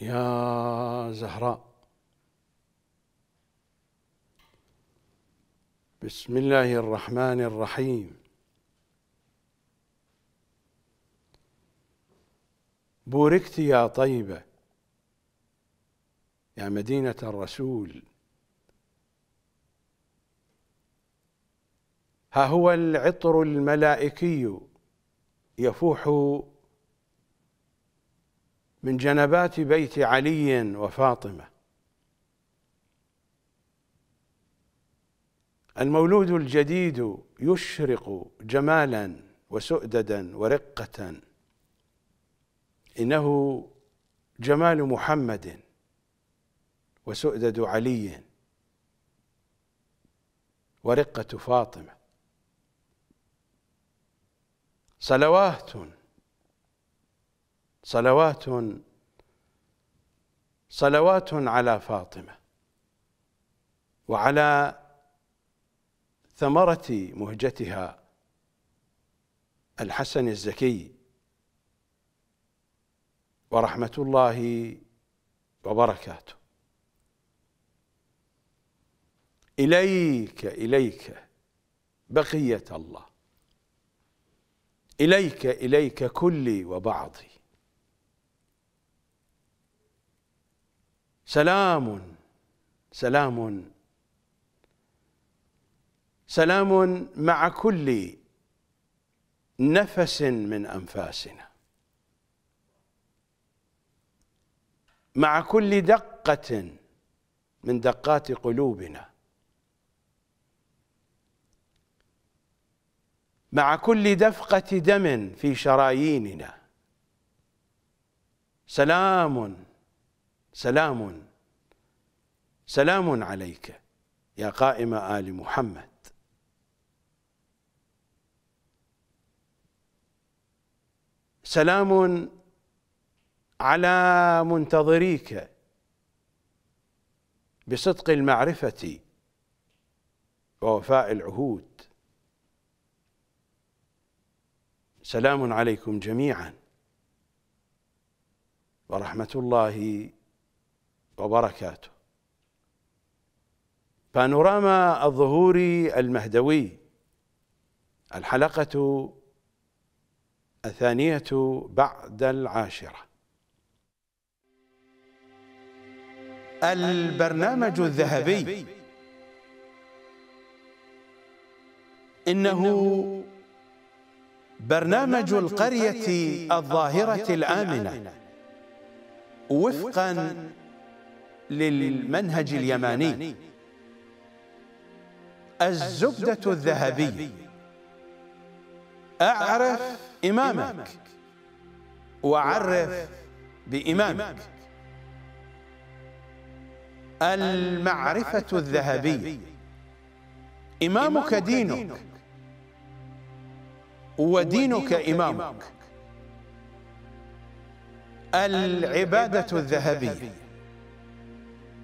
يا زهراء بسم الله الرحمن الرحيم بوركت يا طيبه يا مدينه الرسول ها هو العطر الملائكي يفوح من جنبات بيت علي وفاطمه المولود الجديد يشرق جمالا وسؤددا ورقه انه جمال محمد وسؤدد علي ورقه فاطمه صلوات صلوات صلوات على فاطمة وعلى ثمرة مهجتها الحسن الزكي ورحمة الله وبركاته إليك إليك بقية الله إليك إليك كلي وبعضي سلام سلام سلام مع كل نفس من أنفاسنا مع كل دقة من دقات قلوبنا مع كل دفقة دم في شراييننا سلام سلام سلام عليك يا قائم آل محمد سلام على منتظريك بصدق المعرفة ووفاء العهود سلام عليكم جميعا ورحمة الله وبركاته بانوراما الظهور المهدوي الحلقة الثانية بعد العاشرة البرنامج الذهبي إنه برنامج القرية الظاهرة الآمنة وفقاً للمنهج اليماني الزبدة الذهبية أعرف إمامك وعرف بإمامك المعرفة الذهبية إمامك دينك ودينك إمامك العبادة الذهبية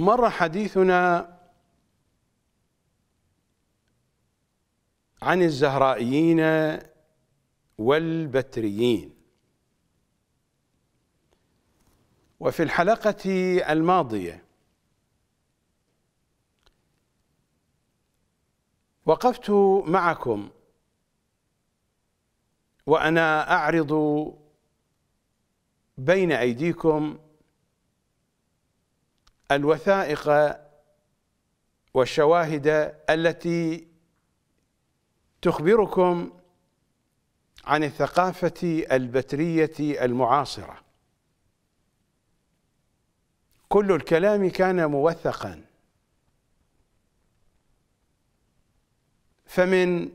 مر حديثنا عن الزهرائيين والبتريين وفي الحلقة الماضية وقفت معكم وأنا أعرض بين أيديكم الوثائق والشواهد التي تخبركم عن الثقافة البترية المعاصرة كل الكلام كان موثقا فمن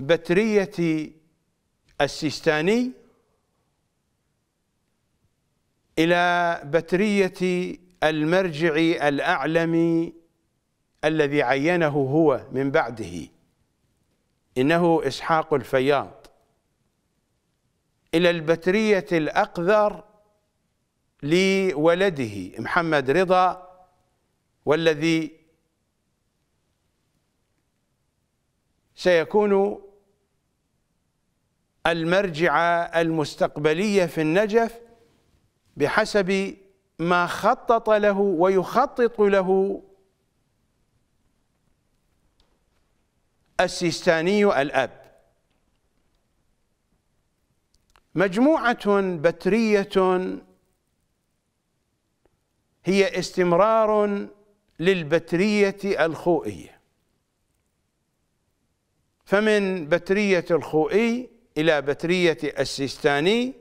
بترية السيستاني إلى بترية المرجع الأعلم الذي عينه هو من بعده إنه إسحاق الفياض إلى البترية الأقذر لولده محمد رضا والذي سيكون المرجع المستقبلية في النجف بحسب ما خطط له ويخطط له السيستاني الأب مجموعة بترية هي استمرار للبترية الخوئية فمن بترية الخوئي إلى بترية السيستاني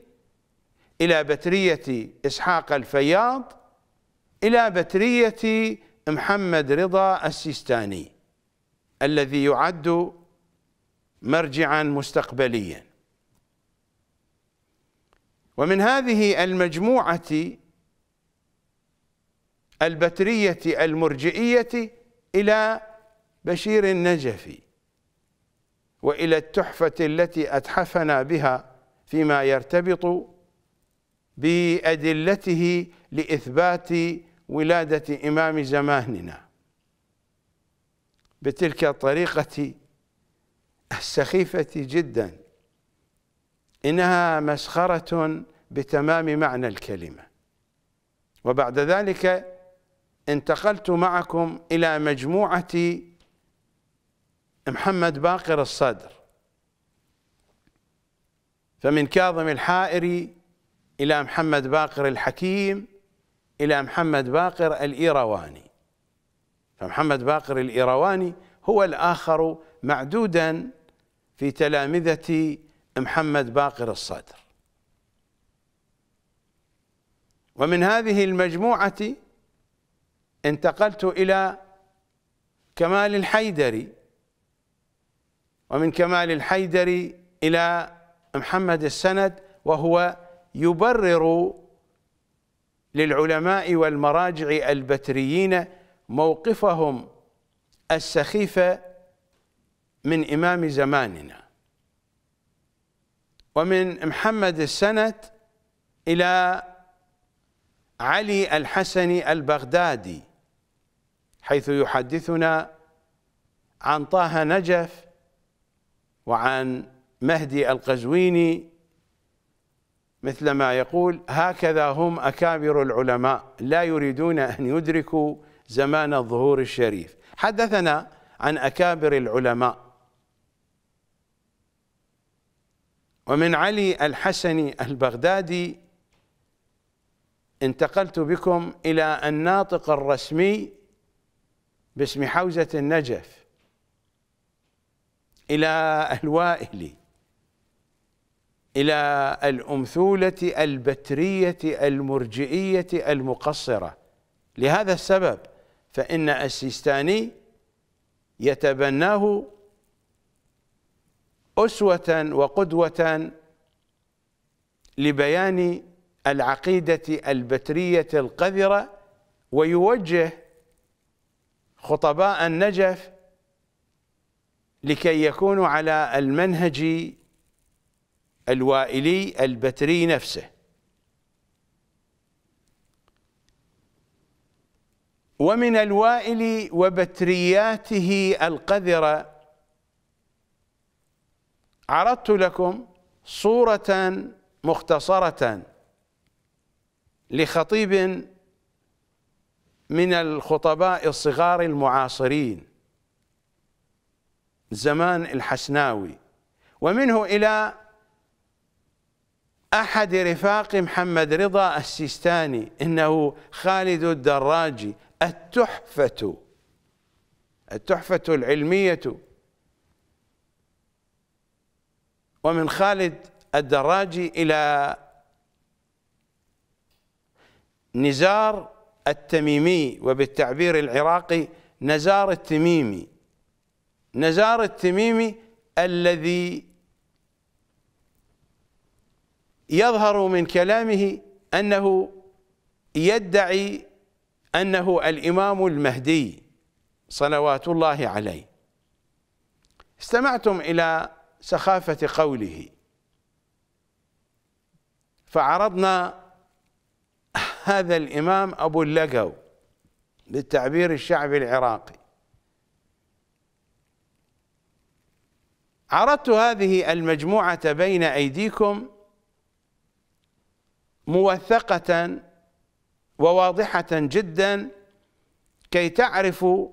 إلى بترية إسحاق الفياض إلى بترية محمد رضا السيستاني الذي يعد مرجعا مستقبليا ومن هذه المجموعة البترية المرجئية إلى بشير النجفي وإلى التحفة التي أتحفنا بها فيما يرتبط بأدلته لإثبات ولادة إمام زماننا بتلك الطريقة السخيفة جدا إنها مسخرة بتمام معنى الكلمة وبعد ذلك انتقلت معكم إلى مجموعة محمد باقر الصدر فمن كاظم الحائري إلى محمد باقر الحكيم إلى محمد باقر الإيرواني فمحمد باقر الإيرواني هو الآخر معدودا في تلامذة محمد باقر الصدر ومن هذه المجموعة انتقلت إلى كمال الحيدري ومن كمال الحيدري إلى محمد السند وهو يبرر للعلماء والمراجع البتريين موقفهم السخيف من إمام زماننا ومن محمد السند إلى علي الحسني البغدادي حيث يحدثنا عن طه نجف وعن مهدي القزويني مثل ما يقول هكذا هم أكابر العلماء لا يريدون أن يدركوا زمان الظهور الشريف حدثنا عن أكابر العلماء ومن علي الحسني البغدادي انتقلت بكم إلى الناطق الرسمي باسم حوزة النجف إلى الوائلي إلى الأمثولة البترية المرجئية المقصرة لهذا السبب فإن السيستاني يتبناه أسوة وقدوة لبيان العقيدة البترية القذرة ويوجه خطباء النجف لكي يكونوا على المنهج الوائلي البتري نفسه ومن الوائل وبترياته القذرة عرضت لكم صورة مختصرة لخطيب من الخطباء الصغار المعاصرين زمان الحسناوي ومنه إلى أحد رفاق محمد رضا السيستاني إنه خالد الدراجي التحفة التحفة العلمية ومن خالد الدراجي إلى نزار التميمي وبالتعبير العراقي نزار التميمي نزار التميمي الذي يظهر من كلامه أنه يدعي أنه الإمام المهدي صلوات الله عليه استمعتم إلى سخافة قوله فعرضنا هذا الإمام أبو اللقو بالتعبير الشعبي العراقي عرضت هذه المجموعة بين أيديكم موثقة وواضحة جدا كي تعرفوا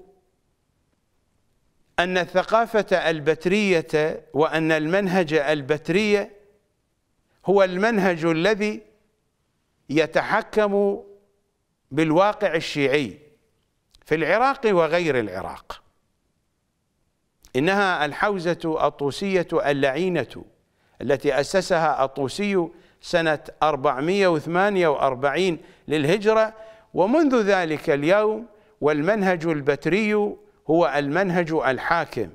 أن الثقافة البترية وأن المنهج البترية هو المنهج الذي يتحكم بالواقع الشيعي في العراق وغير العراق إنها الحوزة الطوسية اللعينة التي أسسها الطوسي سنة 448 للهجرة ومنذ ذلك اليوم والمنهج البتري هو المنهج الحاكم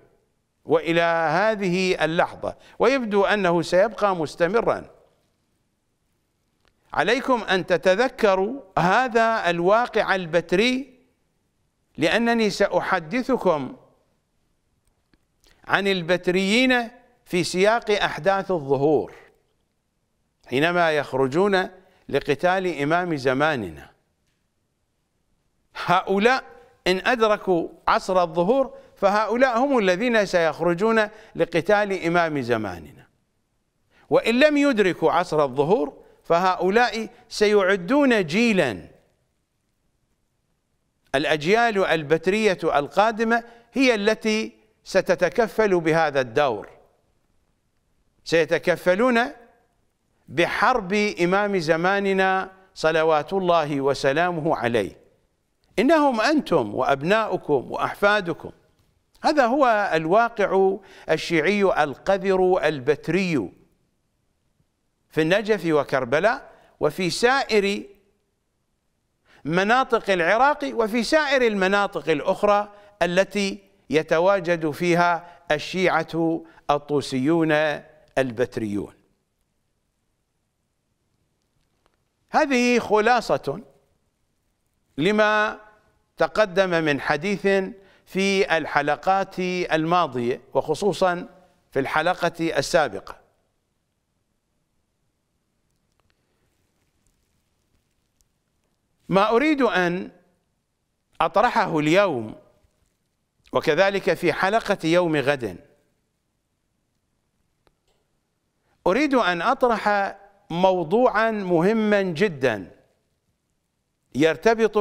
والى هذه اللحظه ويبدو انه سيبقى مستمرا عليكم ان تتذكروا هذا الواقع البتري لانني ساحدثكم عن البتريين في سياق احداث الظهور حينما يخرجون لقتال إمام زماننا هؤلاء إن أدركوا عصر الظهور فهؤلاء هم الذين سيخرجون لقتال إمام زماننا وإن لم يدركوا عصر الظهور فهؤلاء سيعدون جيلا الأجيال البترية القادمة هي التي ستتكفل بهذا الدور سيتكفلون بحرب إمام زماننا صلوات الله وسلامه عليه إنهم أنتم وأبناؤكم وأحفادكم هذا هو الواقع الشيعي القذر البتري في النجف وكربلاء وفي سائر مناطق العراق وفي سائر المناطق الأخرى التي يتواجد فيها الشيعة الطوسيون البتريون هذه خلاصة لما تقدم من حديث في الحلقات الماضية وخصوصا في الحلقة السابقة ما أريد أن أطرحه اليوم وكذلك في حلقة يوم غد أريد أن أطرح موضوعا مهما جدا يرتبط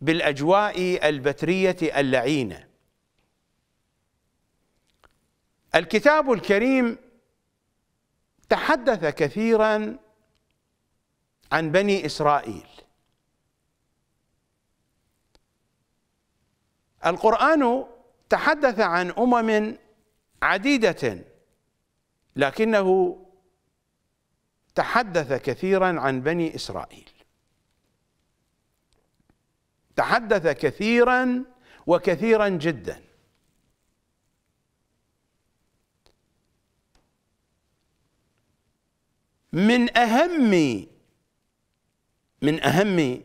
بالاجواء البتريه اللعينه الكتاب الكريم تحدث كثيرا عن بني اسرائيل القران تحدث عن امم عديده لكنه تحدث كثيرا عن بني إسرائيل تحدث كثيرا وكثيرا جدا من أهم من أهم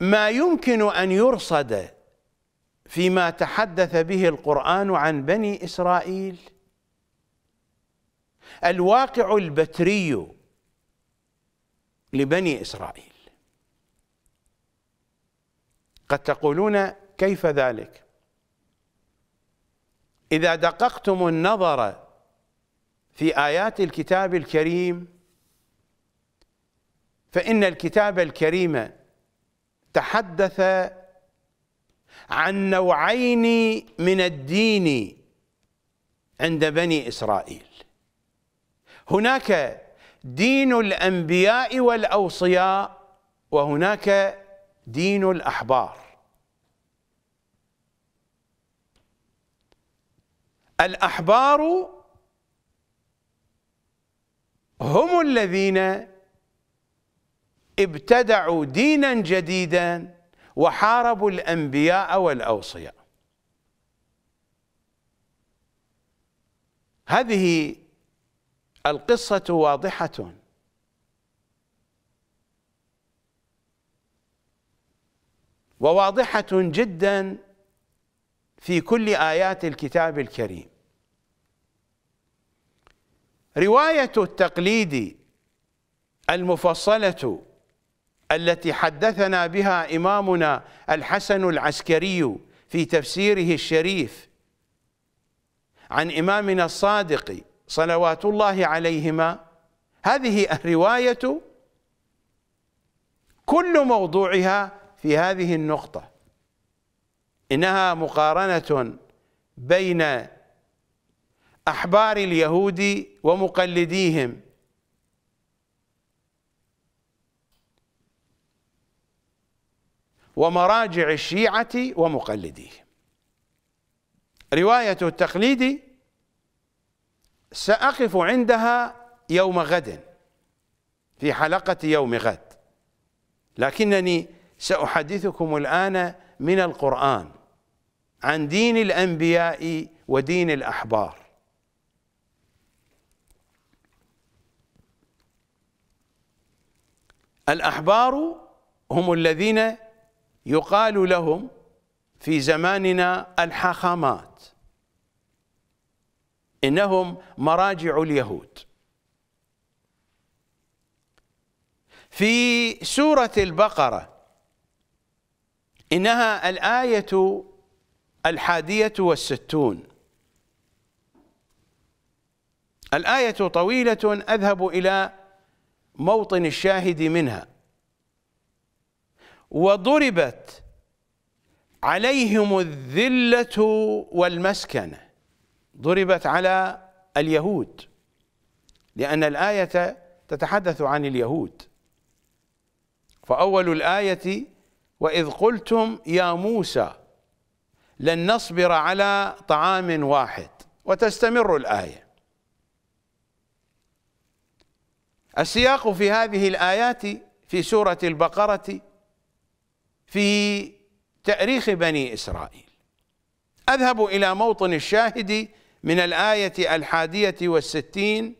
ما يمكن أن يرصد فيما تحدث به القرآن عن بني إسرائيل الواقع البتري لبني إسرائيل قد تقولون كيف ذلك إذا دققتم النظر في آيات الكتاب الكريم فإن الكتاب الكريم تحدث عن نوعين من الدين عند بني إسرائيل هناك دين الانبياء والاوصياء وهناك دين الاحبار الاحبار هم الذين ابتدعوا دينا جديدا وحاربوا الانبياء والاوصياء هذه القصة واضحة وواضحة جدا في كل آيات الكتاب الكريم رواية التقليد المفصلة التي حدثنا بها إمامنا الحسن العسكري في تفسيره الشريف عن إمامنا الصادق صلوات الله عليهما هذه الرواية كل موضوعها في هذه النقطة إنها مقارنة بين أحبار اليهود ومقلديهم ومراجع الشيعة ومقلديهم رواية التقليد سأقف عندها يوم غد في حلقة يوم غد لكنني سأحدثكم الآن من القرآن عن دين الأنبياء ودين الأحبار الأحبار هم الذين يقال لهم في زماننا الحاخامات إنهم مراجع اليهود في سورة البقرة إنها الآية الحادية والستون الآية طويلة أذهب إلى موطن الشاهد منها وضربت عليهم الذلة والمسكنه ضربت على اليهود لأن الآية تتحدث عن اليهود فأول الآية وإذ قلتم يا موسى لن نصبر على طعام واحد وتستمر الآية السياق في هذه الآيات في سورة البقرة في تأريخ بني إسرائيل أذهب إلى موطن الشاهد من الآية الحادية والستين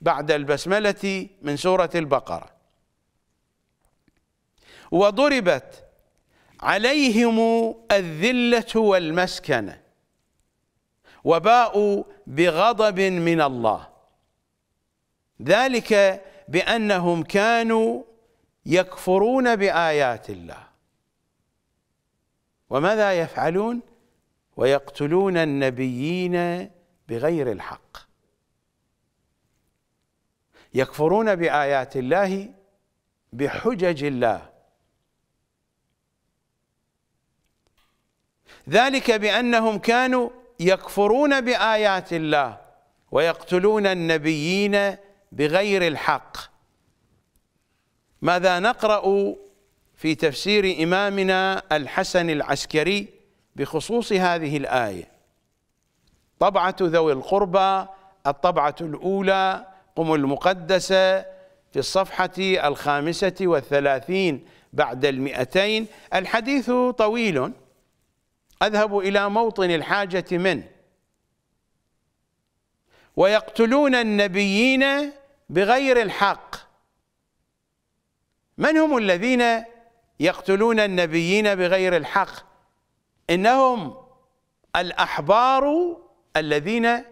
بعد البسملة من سورة البقرة وضربت عليهم الذلة والمسكنة وباءوا بغضب من الله ذلك بأنهم كانوا يكفرون بآيات الله وماذا يفعلون؟ ويقتلون النبيين بغير الحق يكفرون بآيات الله بحجج الله ذلك بأنهم كانوا يكفرون بآيات الله ويقتلون النبيين بغير الحق ماذا نقرأ في تفسير إمامنا الحسن العسكري بخصوص هذه الآية طبعة ذوي القربى الطبعة الأولى قم المقدسة في الصفحة الخامسة والثلاثين بعد المئتين الحديث طويل أذهب إلى موطن الحاجة منه ويقتلون النبيين بغير الحق من هم الذين يقتلون النبيين بغير الحق إنهم الأحبار الذين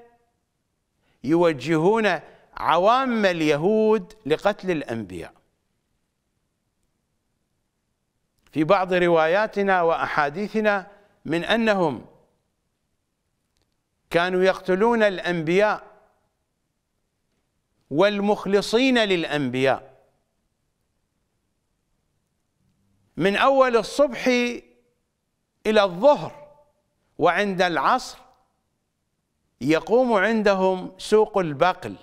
يوجهون عوام اليهود لقتل الأنبياء في بعض رواياتنا وأحاديثنا من أنهم كانوا يقتلون الأنبياء والمخلصين للأنبياء من أول الصبح إلى الظهر وعند العصر يقوم عندهم سوق البقل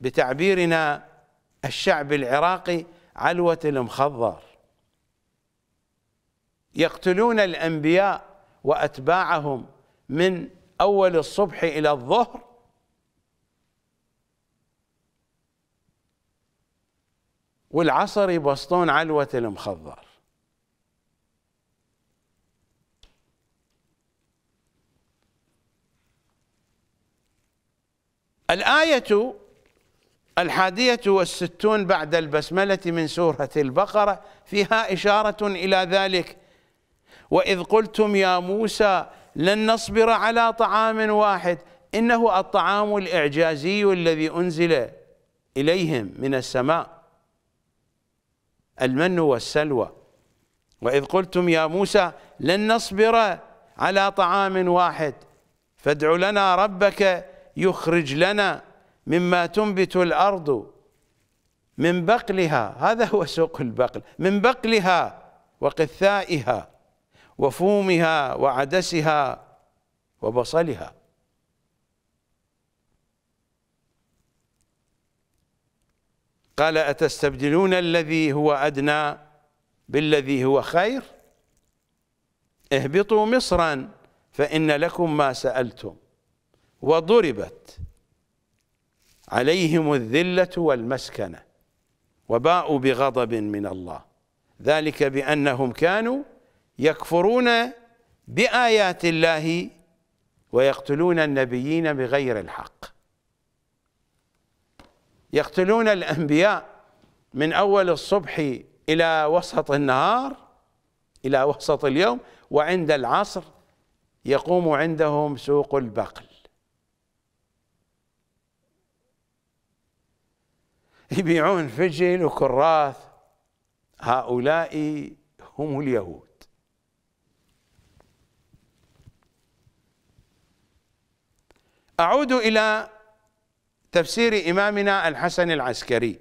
بتعبيرنا الشعب العراقي علوة المخضر يقتلون الأنبياء وأتباعهم من أول الصبح إلى الظهر والعصر يبسطون علوة المخضر الآية الحادية والستون بعد البسملة من سورة البقرة فيها إشارة إلى ذلك وإذ قلتم يا موسى لن نصبر على طعام واحد إنه الطعام الإعجازي الذي أنزل إليهم من السماء المن والسلوى وإذ قلتم يا موسى لن نصبر على طعام واحد فادع لنا ربك يخرج لنا مما تنبت الأرض من بقلها هذا هو سوق البقل من بقلها وقثائها وفومها وعدسها وبصلها قال أتستبدلون الذي هو أدنى بالذي هو خير اهبطوا مصرا فإن لكم ما سألتم وضربت عليهم الذلة والمسكنة وباءوا بغضب من الله ذلك بأنهم كانوا يكفرون بآيات الله ويقتلون النبيين بغير الحق يقتلون الأنبياء من أول الصبح إلى وسط النهار إلى وسط اليوم وعند العصر يقوم عندهم سوق البقل يبيعون فجل وكراث هؤلاء هم اليهود أعود إلى تفسير إمامنا الحسن العسكري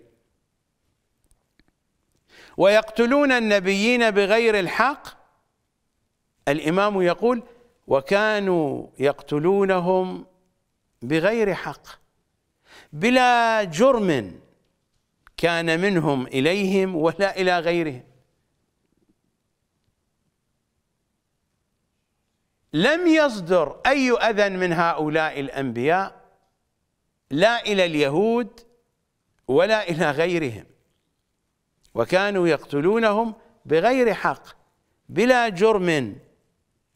ويقتلون النبيين بغير الحق الإمام يقول وكانوا يقتلونهم بغير حق بلا جرم كان منهم إليهم ولا إلى غيرهم لم يصدر أي أذى من هؤلاء الأنبياء لا إلى اليهود ولا إلى غيرهم وكانوا يقتلونهم بغير حق بلا جرم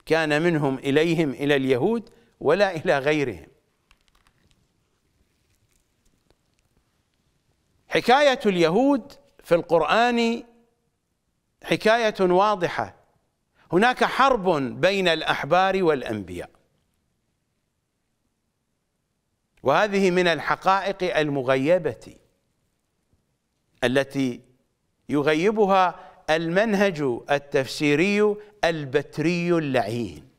كان منهم إليهم إلى اليهود ولا إلى غيرهم حكاية اليهود في القرآن حكاية واضحة هناك حرب بين الأحبار والأنبياء وهذه من الحقائق المغيبة التي يغيبها المنهج التفسيري البتري اللعين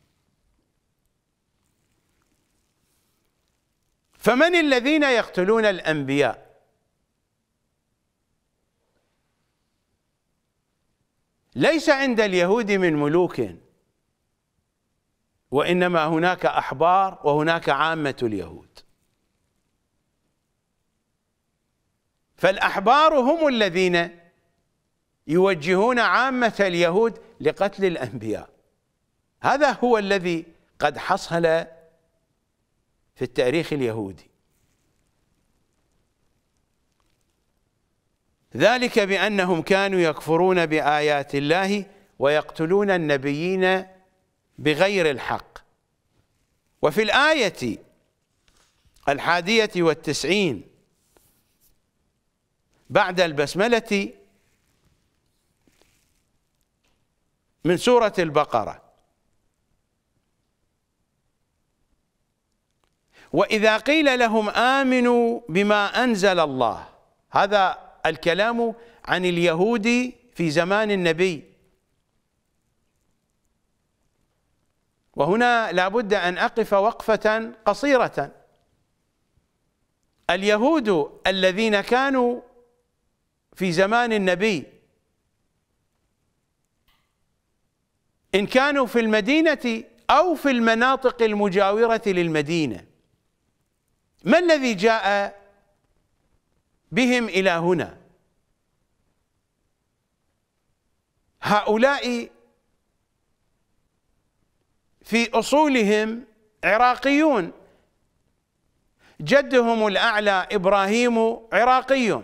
فمن الذين يقتلون الأنبياء ليس عند اليهود من ملوك وإنما هناك أحبار وهناك عامة اليهود فالأحبار هم الذين يوجهون عامة اليهود لقتل الأنبياء هذا هو الذي قد حصل في التاريخ اليهودي ذلك بأنهم كانوا يكفرون بآيات الله ويقتلون النبيين بغير الحق وفي الآية الحادية والتسعين بعد البسملة من سورة البقرة وإذا قيل لهم آمنوا بما أنزل الله هذا الكلام عن اليهود في زمان النبي وهنا لابد أن أقف وقفة قصيرة اليهود الذين كانوا في زمان النبي إن كانوا في المدينة أو في المناطق المجاورة للمدينة ما الذي جاء بهم إلى هنا هؤلاء في أصولهم عراقيون جدهم الأعلى إبراهيم عراقي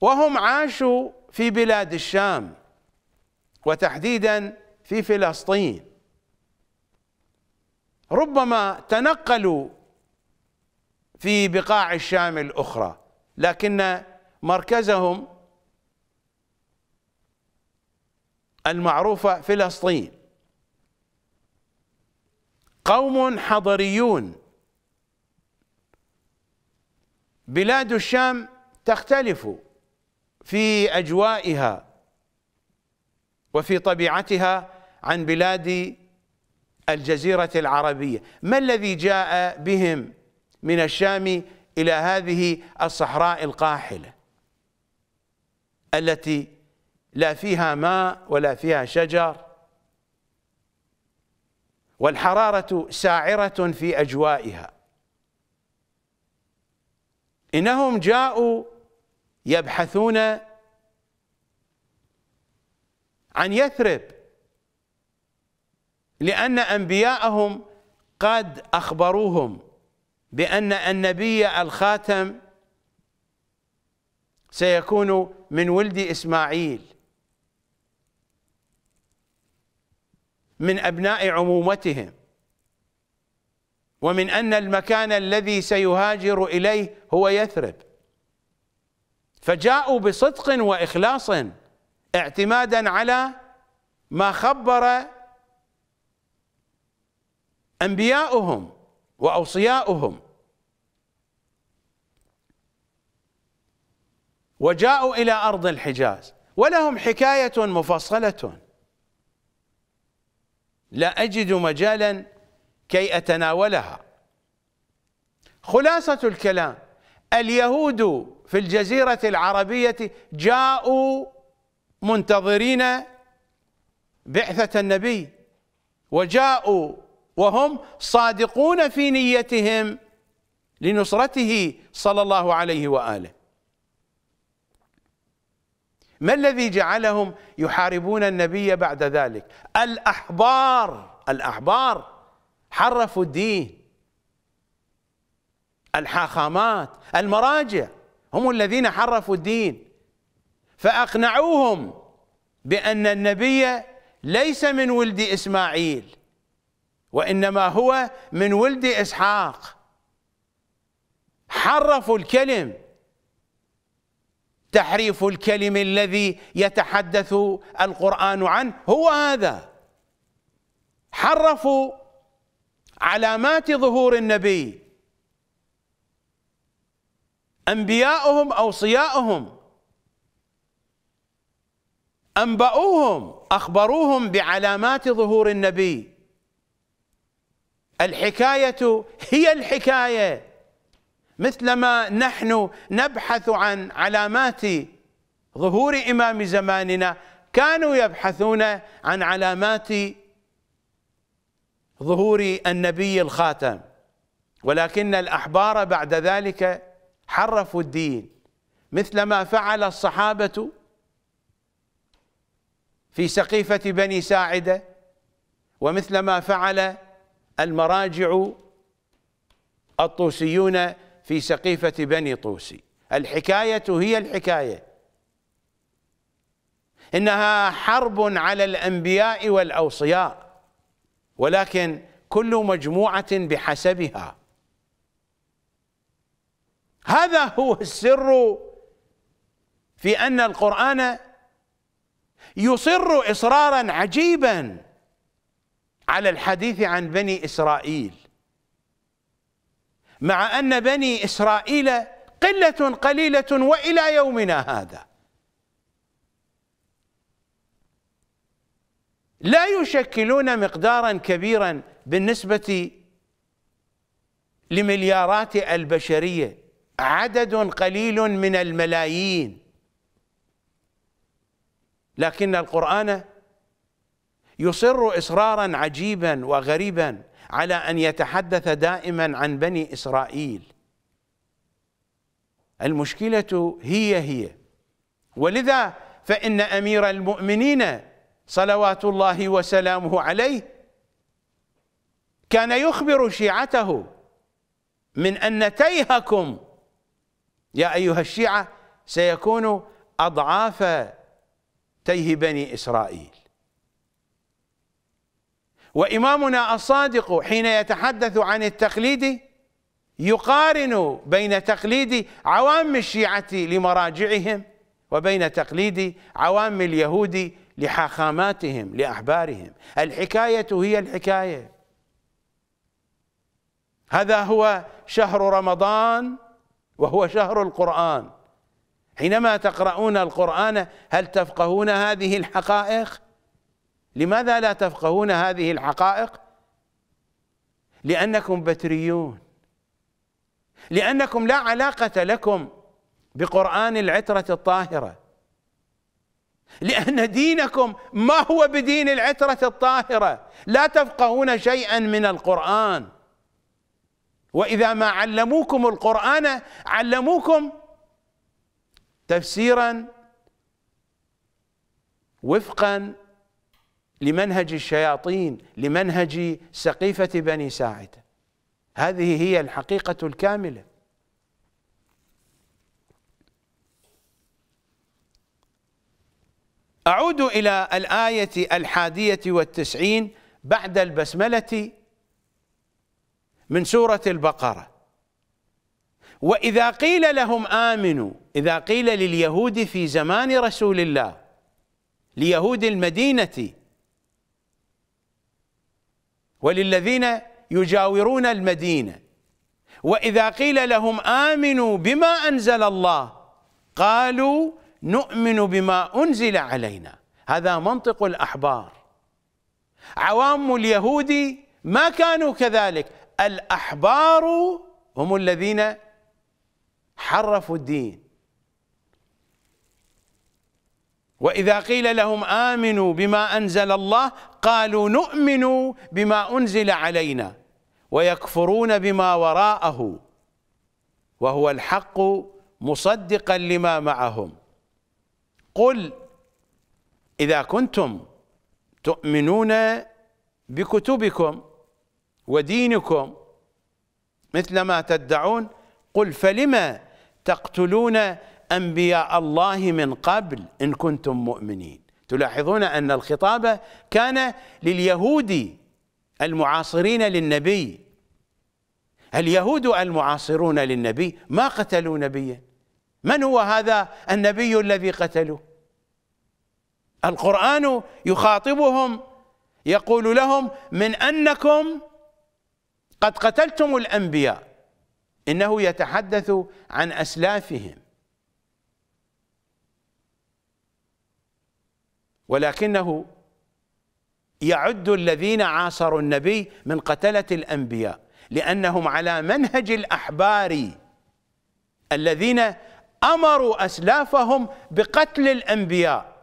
وهم عاشوا في بلاد الشام وتحديدا في فلسطين ربما تنقلوا في بقاع الشام الأخرى لكن مركزهم المعروفة فلسطين قوم حضريون بلاد الشام تختلف في أجوائها وفي طبيعتها عن بلاد الجزيرة العربية ما الذي جاء بهم من الشام إلى هذه الصحراء القاحلة التي لا فيها ماء ولا فيها شجر والحرارة ساعرة في أجوائها إنهم جاءوا يبحثون عن يثرب لأن أنبياءهم قد أخبروهم بأن النبي الخاتم سيكون من ولد إسماعيل من أبناء عمومتهم ومن أن المكان الذي سيهاجر إليه هو يثرب فجاءوا بصدق وإخلاص اعتمادا على ما خبر أنبياؤهم وأوصياؤهم وجاءوا إلى أرض الحجاز ولهم حكاية مفصلة لا أجد مجالا كي أتناولها خلاصة الكلام اليهود في الجزيرة العربية جاءوا منتظرين بعثة النبي وجاءوا وهم صادقون في نيتهم لنصرته صلى الله عليه وآله ما الذي جعلهم يحاربون النبي بعد ذلك الأحبار الأحبار حرفوا الدين الحاخامات المراجع هم الذين حرفوا الدين فأقنعوهم بأن النبي ليس من ولد إسماعيل وإنما هو من ولد إسحاق حرفوا الكلم تحريف الكلم الذي يتحدث القرآن عنه هو هذا حرفوا علامات ظهور النبي أنبياؤهم أوصياؤهم أنبأوهم أخبروهم بعلامات ظهور النبي الحكاية هي الحكاية مثلما نحن نبحث عن علامات ظهور إمام زماننا كانوا يبحثون عن علامات ظهور النبي الخاتم ولكن الأحبار بعد ذلك حرفوا الدين مثلما فعل الصحابة في سقيفة بني ساعدة ومثلما فعل المراجع الطوسيون في سقيفة بني طوسي الحكاية هي الحكاية إنها حرب على الأنبياء والأوصياء ولكن كل مجموعة بحسبها هذا هو السر في أن القرآن يصر إصرارا عجيبا على الحديث عن بني إسرائيل مع أن بني إسرائيل قلة قليلة وإلى يومنا هذا لا يشكلون مقدارا كبيرا بالنسبة لمليارات البشرية عدد قليل من الملايين لكن القرآن يصر إصرارا عجيبا وغريبا على أن يتحدث دائما عن بني إسرائيل المشكلة هي هي ولذا فإن أمير المؤمنين صلوات الله وسلامه عليه كان يخبر شيعته من أن تيهكم يا أيها الشيعة سيكون أضعاف تيه بني إسرائيل وإمامنا الصادق حين يتحدث عن التقليد يقارن بين تقليد عوام الشيعة لمراجعهم وبين تقليد عوام اليهود لحاخاماتهم لأحبارهم الحكاية هي الحكاية هذا هو شهر رمضان وهو شهر القرآن حينما تقرؤون القرآن هل تفقهون هذه الحقائق؟ لماذا لا تفقهون هذه الحقائق لأنكم بتريون لأنكم لا علاقة لكم بقرآن العترة الطاهرة لأن دينكم ما هو بدين العترة الطاهرة لا تفقهون شيئا من القرآن وإذا ما علموكم القرآن علموكم تفسيرا وفقا لمنهج الشياطين لمنهج سقيفة بني ساعدة هذه هي الحقيقة الكاملة أعود إلى الآية الحادية والتسعين بعد البسملة من سورة البقرة وإذا قيل لهم آمنوا إذا قيل لليهود في زمان رسول الله ليهود المدينة وللذين يجاورون المدينة وإذا قيل لهم آمنوا بما أنزل الله قالوا نؤمن بما أنزل علينا هذا منطق الأحبار عوام اليهود ما كانوا كذلك الأحبار هم الذين حرفوا الدين وإذا قيل لهم آمنوا بما أنزل الله قالوا نؤمن بما أنزل علينا ويكفرون بما وراءه وهو الحق مصدقا لما معهم قل إذا كنتم تؤمنون بكتبكم ودينكم مثل ما تدعون قل فلما تقتلون أنبياء الله من قبل إن كنتم مؤمنين تلاحظون أن الخطابة كان لليهود المعاصرين للنبي اليهود المعاصرون للنبي ما قتلوا نبيا من هو هذا النبي الذي قتلوه القرآن يخاطبهم يقول لهم من أنكم قد قتلتم الأنبياء إنه يتحدث عن أسلافهم ولكنه يعد الذين عاصروا النبي من قتلة الأنبياء لأنهم على منهج الأحبار الذين أمروا أسلافهم بقتل الأنبياء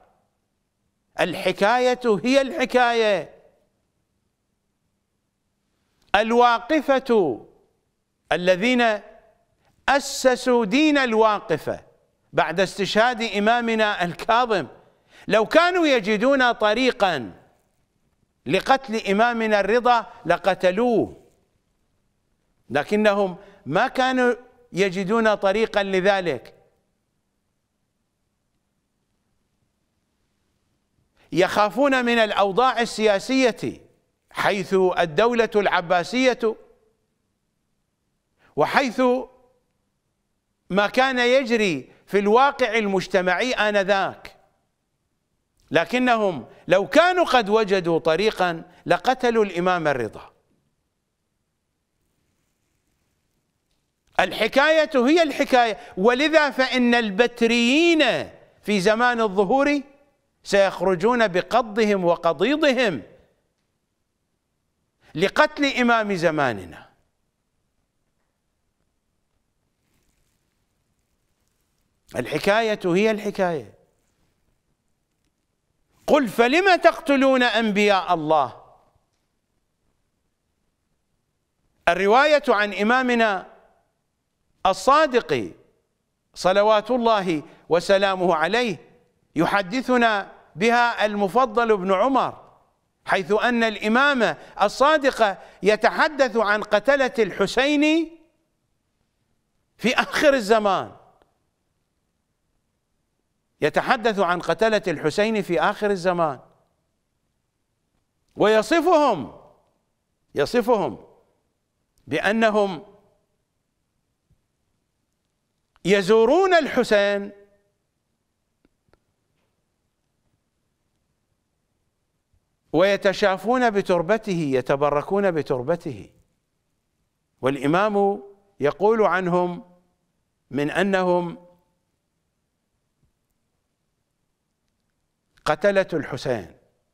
الحكاية هي الحكاية الواقفة الذين أسسوا دين الواقفة بعد استشهاد إمامنا الكاظم لو كانوا يجدون طريقا لقتل إمامنا الرضا لقتلوه لكنهم ما كانوا يجدون طريقا لذلك يخافون من الأوضاع السياسية حيث الدولة العباسية وحيث ما كان يجري في الواقع المجتمعي آنذاك لكنهم لو كانوا قد وجدوا طريقا لقتلوا الامام الرضا الحكايه هي الحكايه ولذا فان البتريين في زمان الظهور سيخرجون بقضهم وقضيضهم لقتل امام زماننا الحكايه هي الحكايه قل فلم تقتلون أنبياء الله الرواية عن إمامنا الصادق صلوات الله وسلامه عليه يحدثنا بها المفضل بن عمر حيث أن الإمام الصادق يتحدث عن قتلة الحسين في آخر الزمان يتحدث عن قتلة الحسين في آخر الزمان ويصفهم يصفهم بأنهم يزورون الحسين ويتشافون بتربته يتبركون بتربته والإمام يقول عنهم من أنهم قتلة الحسين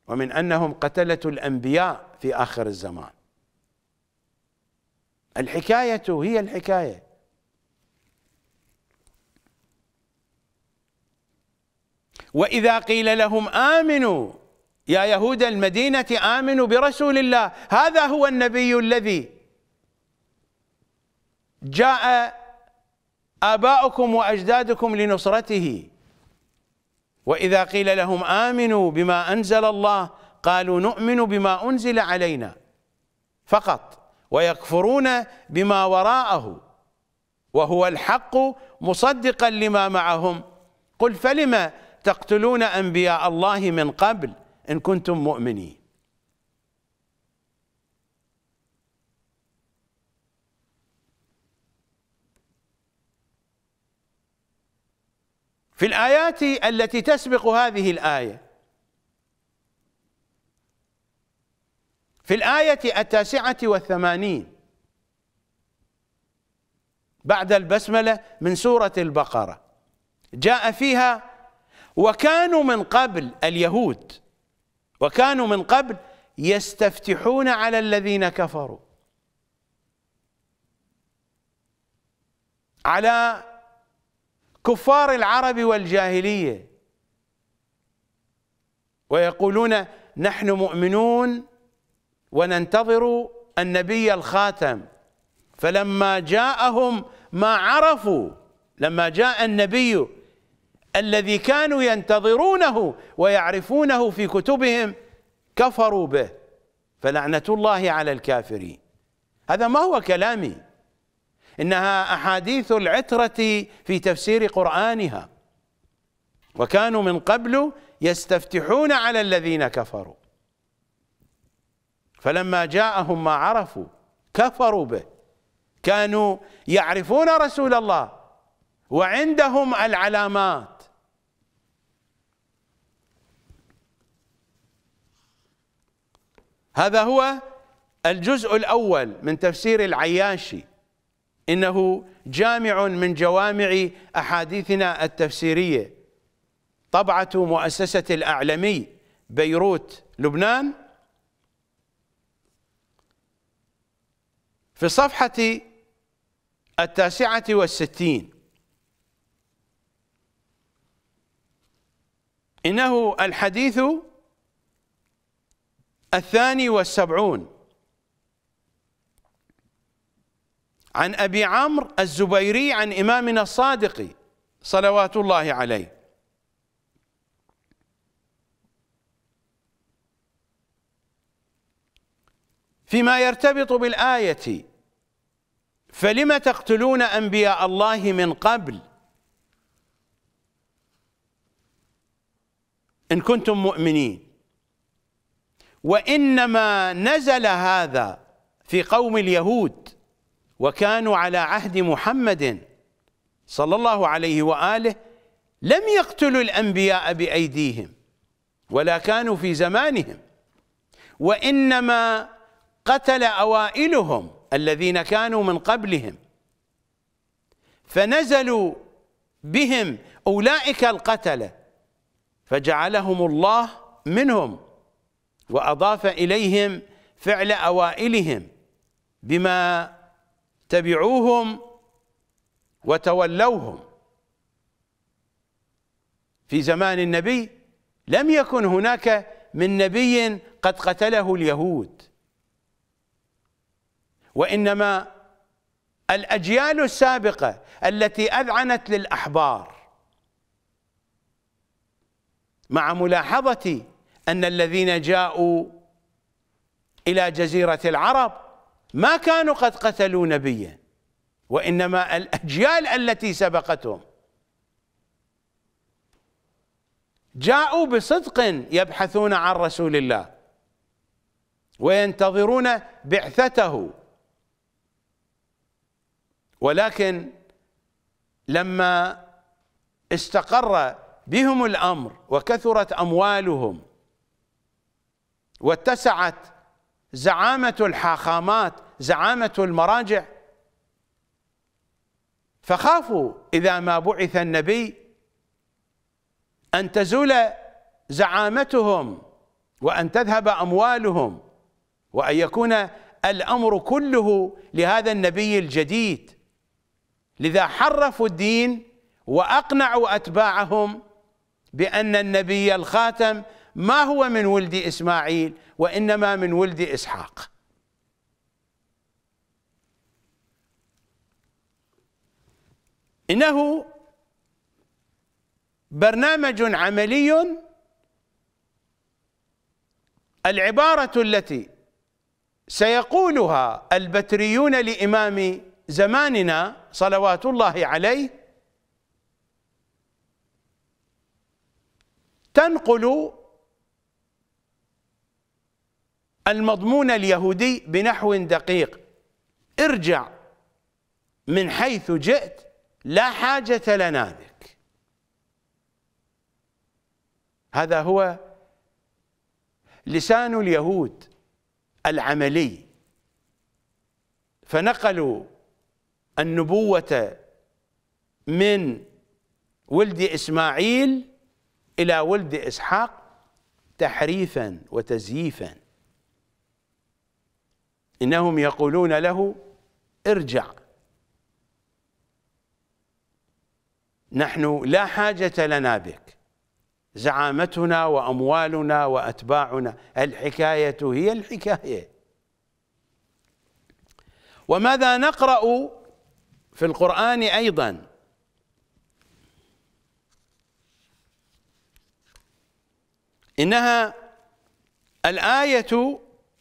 ومن أنهم قتلة الأنبياء في آخر الزمان الحكاية هي الحكاية وإذا قيل لهم آمنوا يا يهود المدينة آمنوا برسول الله هذا هو النبي الذي جاء آباؤكم وأجدادكم لنصرته وإذا قيل لهم آمنوا بما أنزل الله قالوا نؤمن بما أنزل علينا فقط ويكفرون بما وراءه وهو الحق مصدقا لما معهم قل فلم تقتلون أنبياء الله من قبل إن كنتم مؤمنين في الآيات التي تسبق هذه الآية في الآية التاسعة والثمانين بعد البسملة من سورة البقرة جاء فيها وكانوا من قبل اليهود وكانوا من قبل يستفتحون على الذين كفروا على كفار العرب والجاهلية ويقولون نحن مؤمنون وننتظر النبي الخاتم فلما جاءهم ما عرفوا لما جاء النبي الذي كانوا ينتظرونه ويعرفونه في كتبهم كفروا به فلعنة الله على الكافرين هذا ما هو كلامي إنها أحاديث العترة في تفسير قرآنها وكانوا من قبل يستفتحون على الذين كفروا فلما جاءهم ما عرفوا كفروا به كانوا يعرفون رسول الله وعندهم العلامات هذا هو الجزء الأول من تفسير العياشي إنه جامع من جوامع أحاديثنا التفسيرية طبعة مؤسسة الأعلمي بيروت لبنان في صفحة التاسعة والستين إنه الحديث الثاني والسبعون عن أبي عمرو الزبيري عن إمامنا الصادق صلوات الله عليه فيما يرتبط بالآية فلم تقتلون أنبياء الله من قبل إن كنتم مؤمنين وإنما نزل هذا في قوم اليهود وكانوا على عهد محمد صلى الله عليه واله لم يقتلوا الانبياء بايديهم ولا كانوا في زمانهم وانما قتل اوائلهم الذين كانوا من قبلهم فنزلوا بهم اولئك القتله فجعلهم الله منهم واضاف اليهم فعل اوائلهم بما اتبعوهم وتولوهم في زمان النبي لم يكن هناك من نبي قد قتله اليهود وانما الاجيال السابقه التي اذعنت للاحبار مع ملاحظه ان الذين جاءوا الى جزيره العرب ما كانوا قد قتلوا نبيا وإنما الأجيال التي سبقتهم جاءوا بصدق يبحثون عن رسول الله وينتظرون بعثته ولكن لما استقر بهم الامر وكثرت اموالهم واتسعت زعامة الحاخامات زعامة المراجع فخافوا إذا ما بعث النبي أن تزول زعامتهم وأن تذهب أموالهم وأن يكون الأمر كله لهذا النبي الجديد لذا حرفوا الدين وأقنعوا أتباعهم بأن النبي الخاتم ما هو من ولد إسماعيل وإنما من ولد إسحاق إنه برنامج عملي العبارة التي سيقولها البتريون لإمام زماننا صلوات الله عليه تنقل المضمون اليهودي بنحو دقيق ارجع من حيث جئت لا حاجة لنا بك هذا هو لسان اليهود العملي فنقلوا النبوة من ولد إسماعيل إلى ولد إسحاق تحريفا وتزييفا إنهم يقولون له ارجع نحن لا حاجة لنا بك زعامتنا وأموالنا وأتباعنا الحكاية هي الحكاية وماذا نقرأ في القرآن أيضا إنها الآية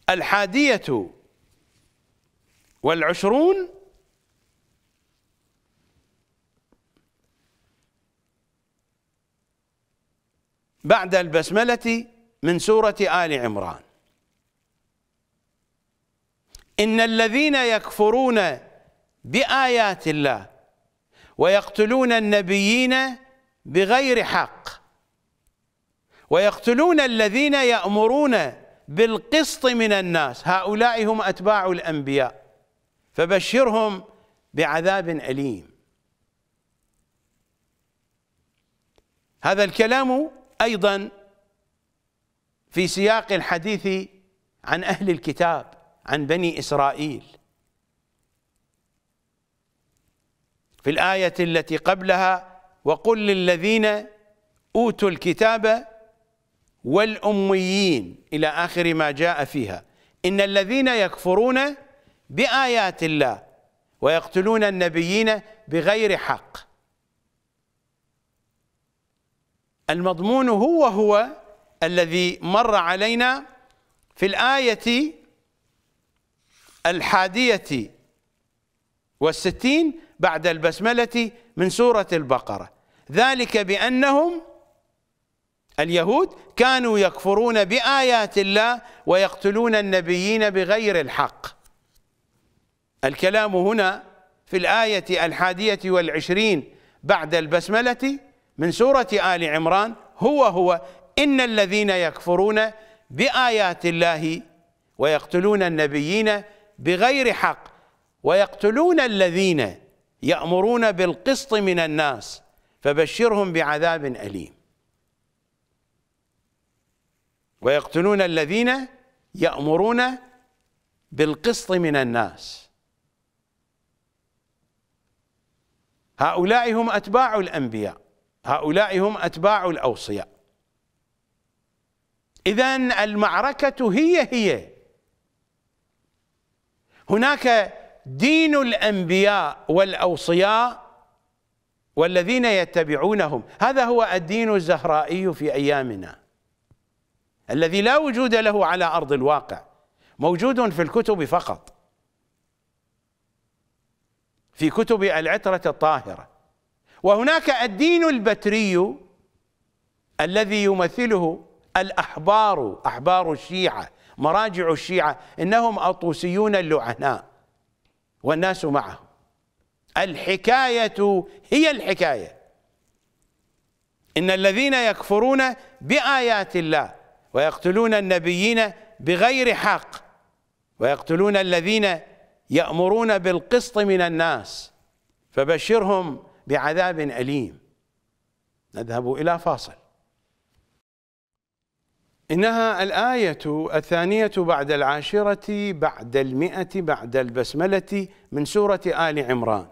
الحادية والعشرون بعد البسملة من سورة آل عمران إن الذين يكفرون بآيات الله ويقتلون النبيين بغير حق ويقتلون الذين يأمرون بالقسط من الناس هؤلاء هم أتباع الأنبياء فبشرهم بعذاب أليم هذا الكلام أيضا في سياق الحديث عن أهل الكتاب عن بني إسرائيل في الآية التي قبلها وقل للذين أوتوا الكتاب والأميين إلى آخر ما جاء فيها إن الذين يكفرون بآيات الله ويقتلون النبيين بغير حق المضمون هو هو الذي مر علينا في الآية الحادية والستين بعد البسملة من سورة البقرة ذلك بأنهم اليهود كانوا يكفرون بآيات الله ويقتلون النبيين بغير الحق الكلام هنا في الآية الحادية والعشرين بعد البسملة من سورة آل عمران هو هو إن الذين يكفرون بآيات الله ويقتلون النبيين بغير حق ويقتلون الذين يأمرون بالقسط من الناس فبشرهم بعذاب أليم ويقتلون الذين يأمرون بالقسط من الناس هؤلاء هم أتباع الأنبياء هؤلاء هم أتباع الأوصياء إذا المعركة هي هي هناك دين الأنبياء والأوصياء والذين يتبعونهم هذا هو الدين الزهرائي في أيامنا الذي لا وجود له على أرض الواقع موجود في الكتب فقط في كتب العترة الطاهرة وهناك الدين البتري الذي يمثله الأحبار أحبار الشيعة مراجع الشيعة إنهم الطوسيون اللعناء والناس معهم الحكاية هي الحكاية إن الذين يكفرون بآيات الله ويقتلون النبيين بغير حق ويقتلون الذين يأمرون بالقسط من الناس فبشرهم بعذاب أليم نذهب إلى فاصل إنها الآية الثانية بعد العاشرة بعد المئة بعد البسملة من سورة آل عمران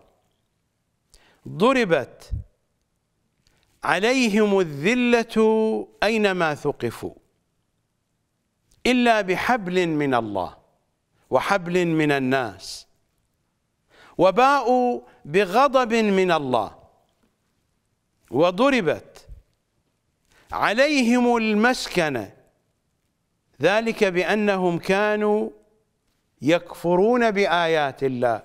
ضربت عليهم الذلة أينما ثقفوا إلا بحبل من الله وحبل من الناس وباءوا بغضب من الله وضربت عليهم المسكنة ذلك بأنهم كانوا يكفرون بآيات الله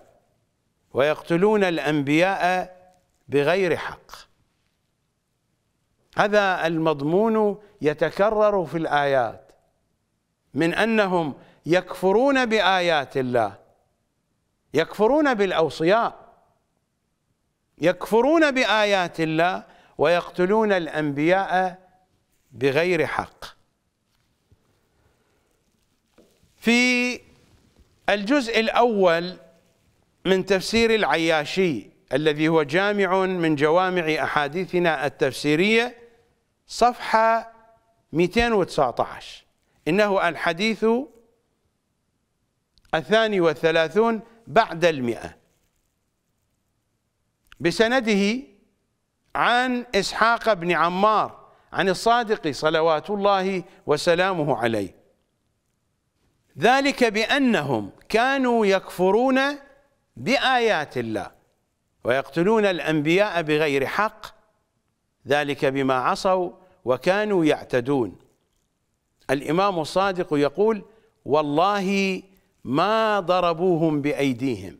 ويقتلون الأنبياء بغير حق هذا المضمون يتكرر في الآيات من أنهم يكفرون بآيات الله يكفرون بالأوصياء يكفرون بآيات الله ويقتلون الأنبياء بغير حق في الجزء الأول من تفسير العياشي الذي هو جامع من جوامع أحاديثنا التفسيرية صفحة 219 إنه الحديث الثاني والثلاثون بعد المئة بسنده عن إسحاق بن عمار عن الصادق صلوات الله وسلامه عليه ذلك بأنهم كانوا يكفرون بآيات الله ويقتلون الأنبياء بغير حق ذلك بما عصوا وكانوا يعتدون الإمام الصادق يقول والله ما ضربوهم بأيديهم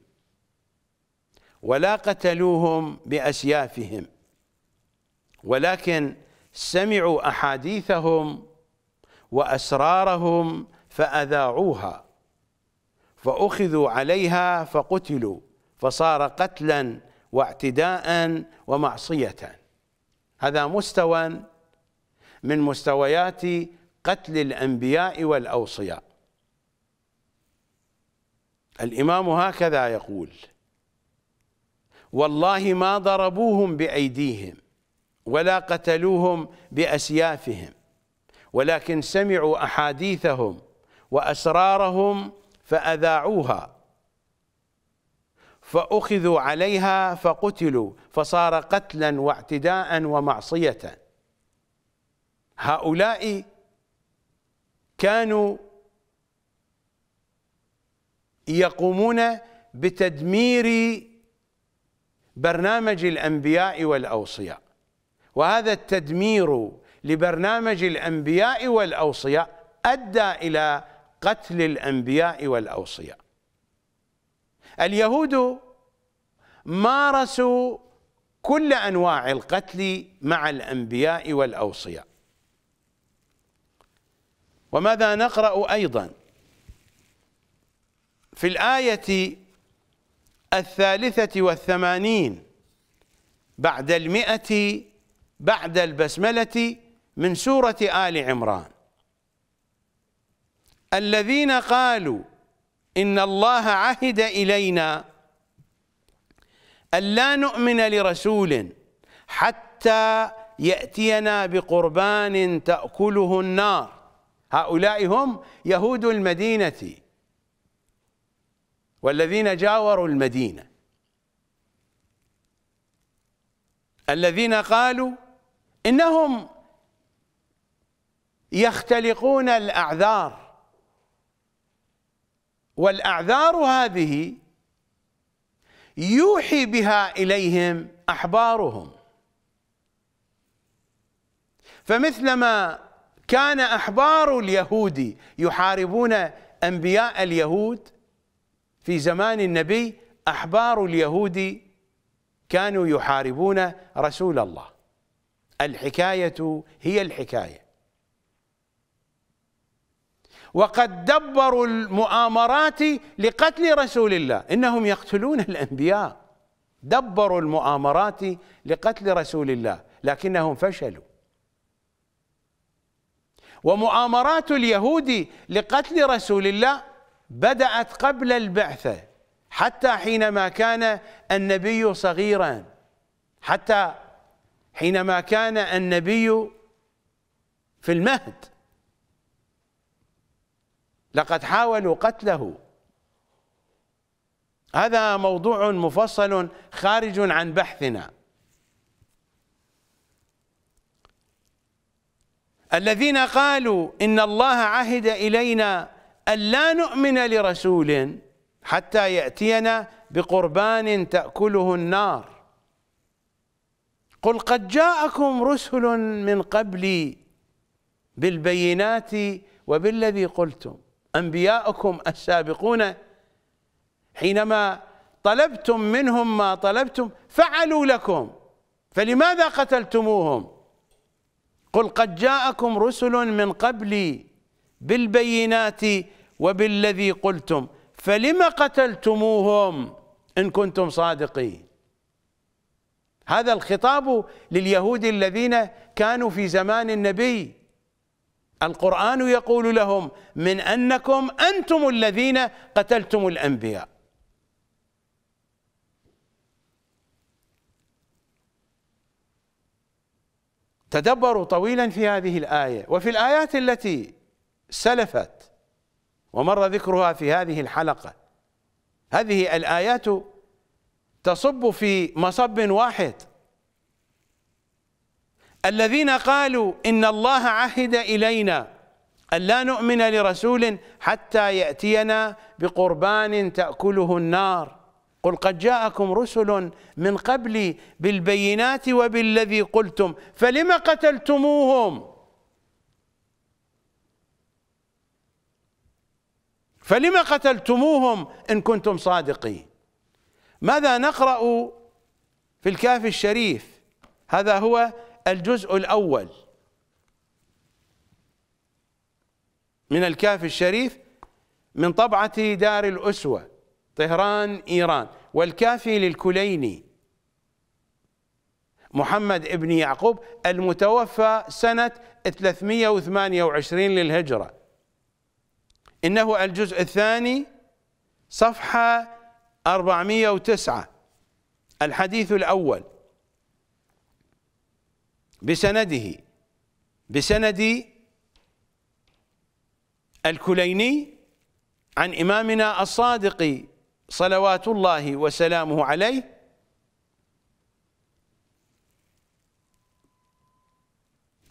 ولا قتلوهم بأسيافهم ولكن سمعوا أحاديثهم وأسرارهم فأذاعوها فأخذوا عليها فقتلوا فصار قتلا واعتداء ومعصية هذا مستوى من مستويات قتل الأنبياء والأوصياء الإمام هكذا يقول والله ما ضربوهم بأيديهم ولا قتلوهم بأسيافهم ولكن سمعوا أحاديثهم وأسرارهم فأذاعوها فأخذوا عليها فقتلوا فصار قتلا واعتداء ومعصية هؤلاء كانوا يقومون بتدمير برنامج الأنبياء والأوصياء وهذا التدمير لبرنامج الأنبياء والأوصياء أدى إلى قتل الأنبياء والأوصياء اليهود مارسوا كل أنواع القتل مع الأنبياء والأوصياء وماذا نقرأ أيضاً في الآية الثالثة والثمانين بعد المئة بعد البسملة من سورة آل عمران الذين قالوا إن الله عهد إلينا ألا نؤمن لرسول حتى يأتينا بقربان تأكله النار هؤلاء هم يهود المدينة والذين جاوروا المدينة الذين قالوا إنهم يختلقون الأعذار والأعذار هذه يوحي بها إليهم أحبارهم فمثلما كان أحبار اليهود يحاربون أنبياء اليهود في زمان النبي أحبار اليهود كانوا يحاربون رسول الله الحكاية هي الحكاية وقد دبروا المؤامرات لقتل رسول الله إنهم يقتلون الأنبياء دبروا المؤامرات لقتل رسول الله لكنهم فشلوا ومؤامرات اليهود لقتل رسول الله بدأت قبل البعثة حتى حينما كان النبي صغيرا حتى حينما كان النبي في المهد لقد حاولوا قتله هذا موضوع مفصل خارج عن بحثنا الذين قالوا ان الله عهد الينا أن لا نؤمن لرسول حتى يأتينا بقربان تأكله النار قل قد جاءكم رسل من قبلي بالبينات وبالذي قلتم أنبياءكم السابقون حينما طلبتم منهم ما طلبتم فعلوا لكم فلماذا قتلتموهم قل قد جاءكم رسل من قبلي بالبينات وبالذي قلتم فلم قتلتموهم إن كنتم صادقين هذا الخطاب لليهود الذين كانوا في زمان النبي القرآن يقول لهم من أنكم أنتم الذين قتلتم الأنبياء تدبروا طويلا في هذه الآية وفي الآيات التي سلفت ومر ذكرها في هذه الحلقة هذه الآيات تصب في مصب واحد الذين قالوا إن الله عهد إلينا ألا نؤمن لرسول حتى يأتينا بقربان تأكله النار قل قد جاءكم رسل من قبلي بالبينات وبالذي قلتم فلم قتلتموهم فلم قتلتموهم إن كنتم صادقين ماذا نقرأ في الكافي الشريف هذا هو الجزء الأول من الكافي الشريف من طبعة دار الأسوة طهران إيران والكافي للكليني محمد ابن يعقوب المتوفى سنة 328 للهجرة إنه الجزء الثاني صفحة 409 الحديث الأول بسنده بسند الكليني عن إمامنا الصادق صلوات الله وسلامه عليه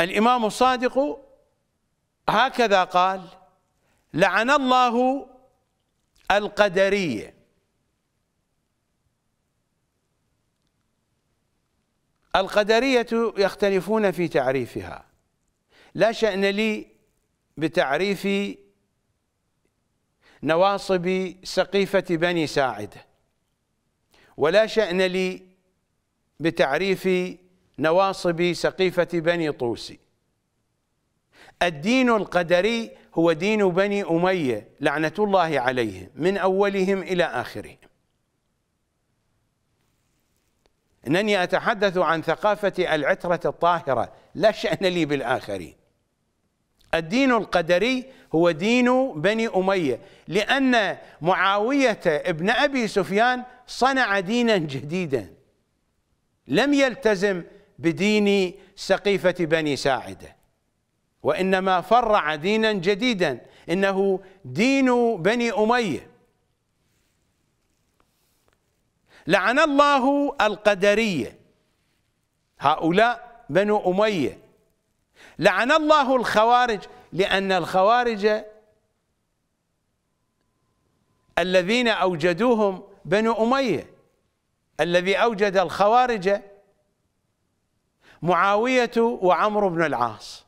الإمام الصادق هكذا قال لعن الله القدرية القدرية يختلفون في تعريفها لا شأن لي بتعريف نواصب سقيفة بني ساعدة ولا شأن لي بتعريف نواصب سقيفة بني طوسي الدين القدري هو دين بني أمية لعنة الله عليهم من أولهم إلى آخرهم أنني أتحدث عن ثقافة العترة الطاهرة لا شأن لي بالآخرين الدين القدري هو دين بني أمية لأن معاوية ابن أبي سفيان صنع دينا جديدا لم يلتزم بدين سقيفة بني ساعده وانما فرع دينا جديدا انه دين بني اميه لعن الله القدريه هؤلاء بنو اميه لعن الله الخوارج لان الخوارج الذين اوجدوهم بنو اميه الذي اوجد الخوارج معاويه وعمرو بن العاص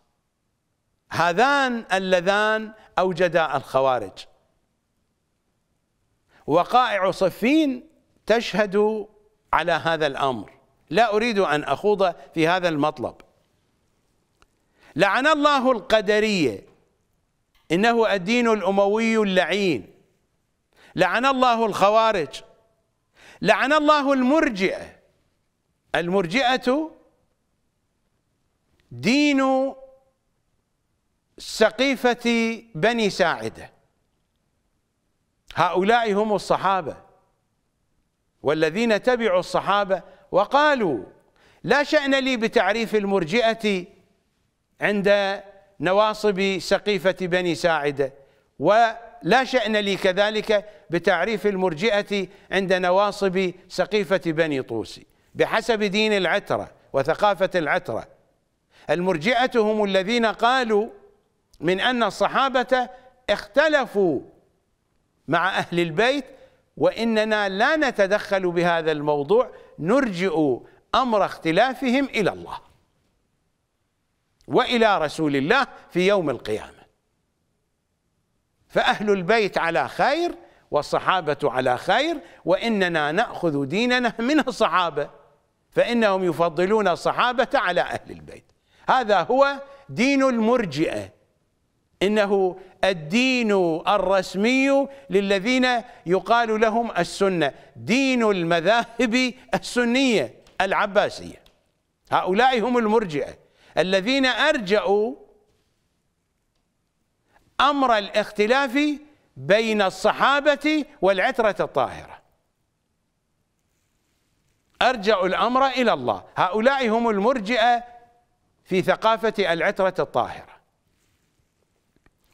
هذان اللذان أوجدا الخوارج وقائع صفين تشهد على هذا الأمر لا أريد أن أخوض في هذا المطلب لعن الله القدرية إنه الدين الأموي اللعين لعن الله الخوارج لعن الله المرجئة المرجئة دين سقيفة بني ساعدة هؤلاء هم الصحابة والذين تبعوا الصحابة وقالوا لا شأن لي بتعريف المرجئة عند نواصب سقيفة بني ساعدة ولا شأن لي كذلك بتعريف المرجئة عند نواصب سقيفة بني طوسي بحسب دين العترة وثقافة العترة المرجئة هم الذين قالوا من ان الصحابه اختلفوا مع اهل البيت واننا لا نتدخل بهذا الموضوع نرجئ امر اختلافهم الى الله والى رسول الله في يوم القيامه فاهل البيت على خير والصحابه على خير واننا ناخذ ديننا من الصحابه فانهم يفضلون الصحابه على اهل البيت هذا هو دين المرجئه إنه الدين الرسمي للذين يقال لهم السنة دين المذاهب السنية العباسية هؤلاء هم المرجئة الذين أرجعوا أمر الاختلاف بين الصحابة والعترة الطاهرة أرجأوا الأمر إلى الله هؤلاء هم المرجئة في ثقافة العترة الطاهرة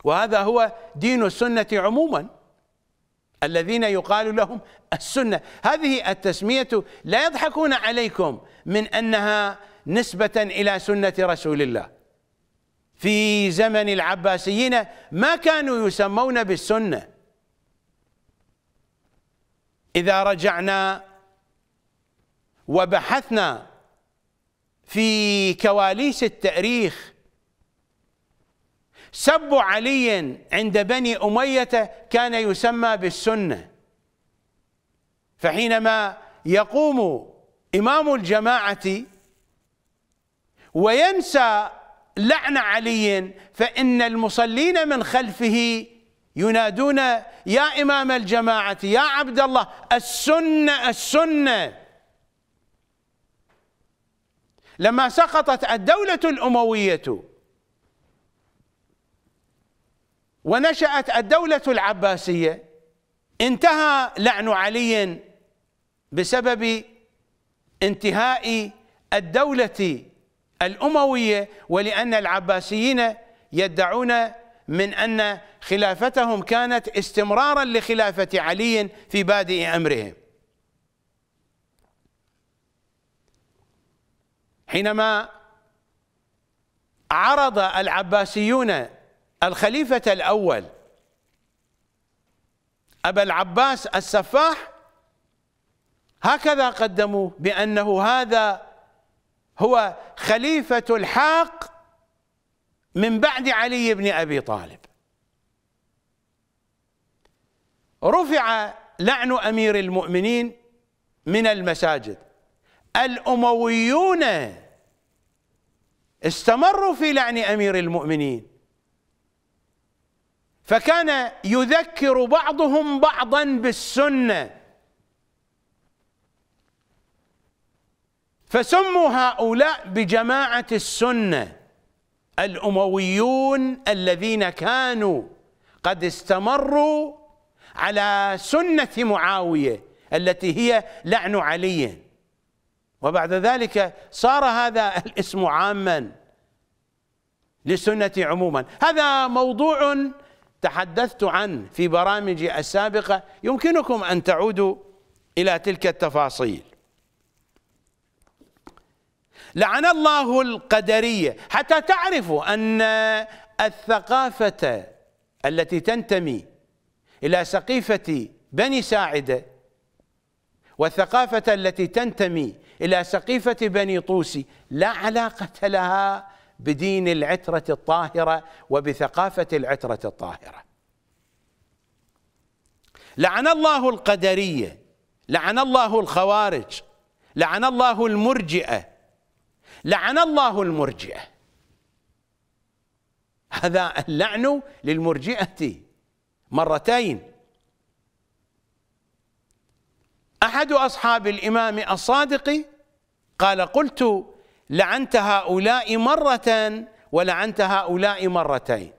وهذا هو دين السنة عموما الذين يقال لهم السنة هذه التسمية لا يضحكون عليكم من أنها نسبة إلى سنة رسول الله في زمن العباسيين ما كانوا يسمون بالسنة إذا رجعنا وبحثنا في كواليس التاريخ سب علي عند بني أمية كان يسمى بالسنة فحينما يقوم إمام الجماعة وينسى لعن علي فإن المصلين من خلفه ينادون يا إمام الجماعة يا عبد الله السنة السنة لما سقطت الدولة الأموية ونشأت الدولة العباسية انتهى لعن علي بسبب انتهاء الدولة الأموية ولأن العباسيين يدعون من أن خلافتهم كانت استمرارا لخلافة علي في بادئ أمرهم حينما عرض العباسيون الخليفة الأول أبا العباس السفاح هكذا قدموه بأنه هذا هو خليفة الحاق من بعد علي بن أبي طالب رفع لعن أمير المؤمنين من المساجد الأمويون استمروا في لعن أمير المؤمنين فكان يذكر بعضهم بعضا بالسنه فسموا هؤلاء بجماعه السنه الامويون الذين كانوا قد استمروا على سنه معاويه التي هي لعن علي وبعد ذلك صار هذا الاسم عاما لسنه عموما هذا موضوع تحدثت عنه في برامجي السابقة يمكنكم أن تعودوا إلى تلك التفاصيل لعن الله القدرية حتى تعرفوا أن الثقافة التي تنتمي إلى سقيفة بني ساعدة والثقافة التي تنتمي إلى سقيفة بني طوسي لا علاقة لها بدين العترة الطاهرة وبثقافة العترة الطاهرة لعن الله القدرية لعن الله الخوارج لعن الله المرجئة لعن الله المرجئة هذا اللعن للمرجئة مرتين أحد أصحاب الإمام الصادق قال قلت لعنت هؤلاء مرة ولعنت هؤلاء مرتين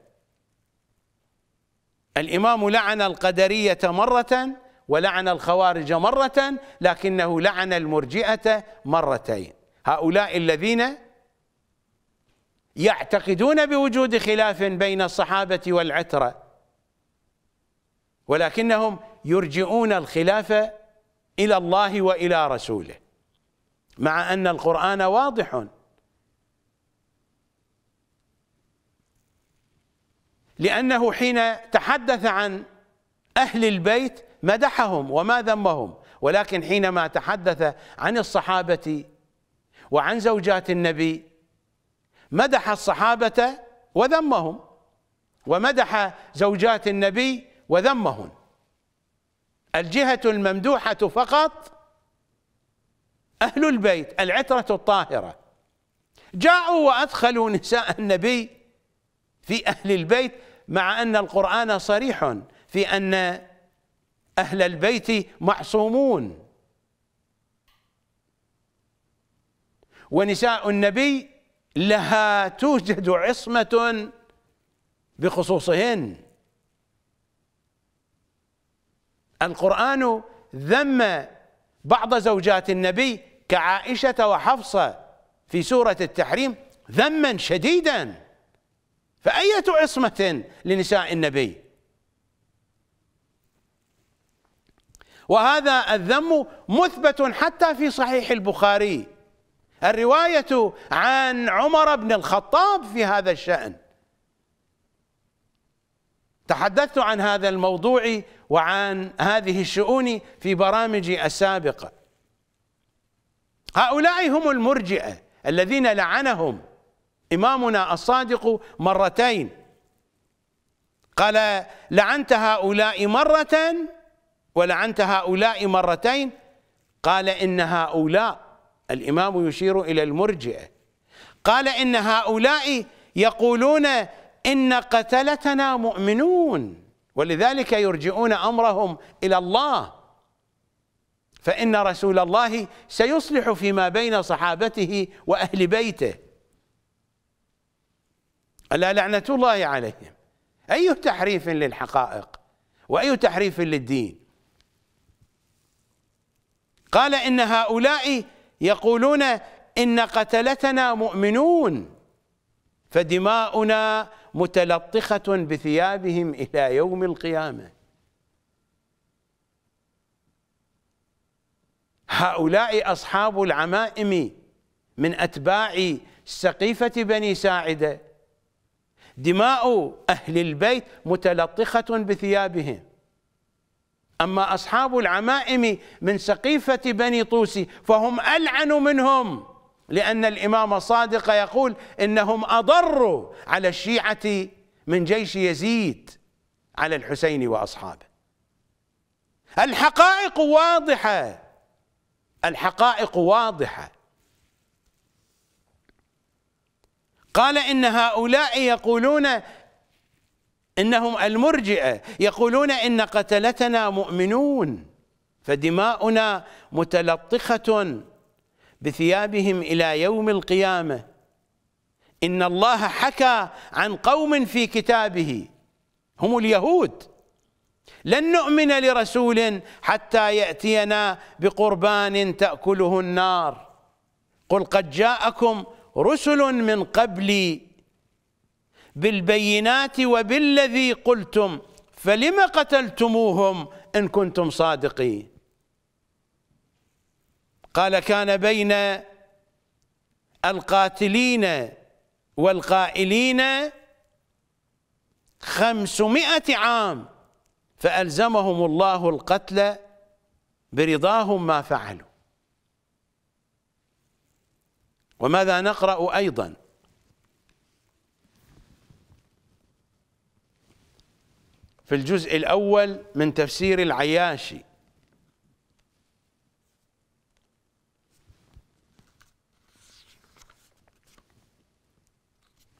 الإمام لعن القدرية مرة ولعن الخوارج مرة لكنه لعن المرجئة مرتين هؤلاء الذين يعتقدون بوجود خلاف بين الصحابة والعترة ولكنهم يرجئون الخلاف إلى الله وإلى رسوله مع أن القرآن واضح لأنه حين تحدث عن أهل البيت مدحهم وما ذمهم ولكن حينما تحدث عن الصحابة وعن زوجات النبي مدح الصحابة وذمهم ومدح زوجات النبي وذمهن الجهة الممدوحة فقط أهل البيت العترة الطاهرة جاءوا وأدخلوا نساء النبي في أهل البيت مع أن القرآن صريح في أن أهل البيت معصومون ونساء النبي لها توجد عصمة بخصوصهن القرآن ذم بعض زوجات النبي كعائشة وحفصة في سورة التحريم ذما شديدا فأية عصمة لنساء النبي وهذا الذم مثبت حتى في صحيح البخاري الرواية عن عمر بن الخطاب في هذا الشأن تحدثت عن هذا الموضوع وعن هذه الشؤون في برامجي السابقه هؤلاء هم المرجئة الذين لعنهم إمامنا الصادق مرتين قال لعنت هؤلاء مرة ولعنت هؤلاء مرتين قال إن هؤلاء الإمام يشير إلى المرجئة قال إن هؤلاء يقولون إن قتلتنا مؤمنون ولذلك يرجعون أمرهم إلى الله فإن رسول الله سيصلح فيما بين صحابته وأهل بيته ألا لعنة الله عليهم أي تحريف للحقائق وأي تحريف للدين قال إن هؤلاء يقولون إن قتلتنا مؤمنون فدماؤنا متلطخة بثيابهم إلى يوم القيامة هؤلاء أصحاب العمائم من أتباع سقيفة بني ساعدة دماء أهل البيت متلطخة بثيابهم أما أصحاب العمائم من سقيفة بني طوس فهم ألعن منهم لأن الإمام الصادق يقول إنهم أضروا على الشيعة من جيش يزيد على الحسين وأصحابه الحقائق واضحة الحقائق واضحة قال إن هؤلاء يقولون إنهم المرجئة يقولون إن قتلتنا مؤمنون فدماؤنا متلطخة بثيابهم إلى يوم القيامة إن الله حكى عن قوم في كتابه هم اليهود لن نؤمن لرسول حتى يأتينا بقربان تأكله النار قل قد جاءكم رسل من قبلي بالبينات وبالذي قلتم فلم قتلتموهم إن كنتم صادقين قال كان بين القاتلين والقائلين خمسمائة عام فألزمهم الله القتل برضاهم ما فعلوا وماذا نقرأ أيضا في الجزء الأول من تفسير العياشي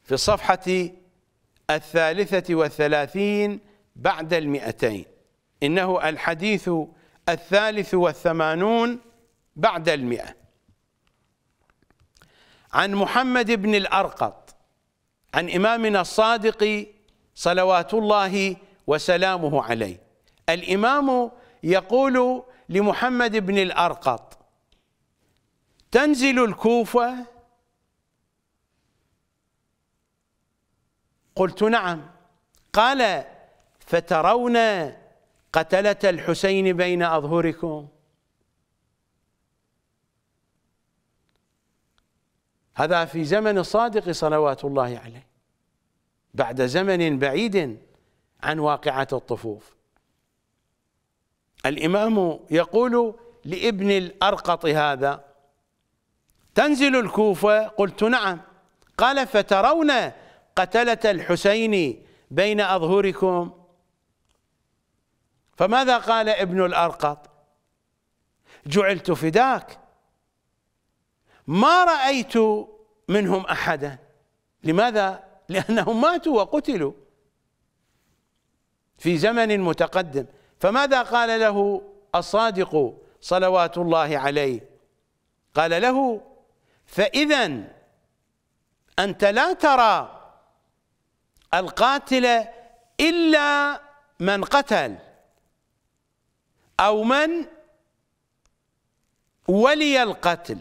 في الصفحة الثالثة والثلاثين بعد المئتين إنه الحديث الثالث والثمانون بعد المئة عن محمد بن الأرقط عن إمامنا الصادق صلوات الله وسلامه عليه الإمام يقول لمحمد بن الأرقط تنزل الكوفة قلت نعم قال فترون قتلة الحسين بين أظهركم هذا في زمن الصادق صلوات الله عليه بعد زمن بعيد عن واقعة الطفوف الإمام يقول لابن الأرقط هذا تنزل الكوفة قلت نعم قال فترون قتلة الحسين بين أظهركم فماذا قال ابن الأرقط جعلت فداك ما رأيت منهم أحدا لماذا لأنهم ماتوا وقتلوا في زمن متقدم فماذا قال له الصادق صلوات الله عليه قال له فإذا أنت لا ترى القاتل إلا من قتل أو من ولي القتل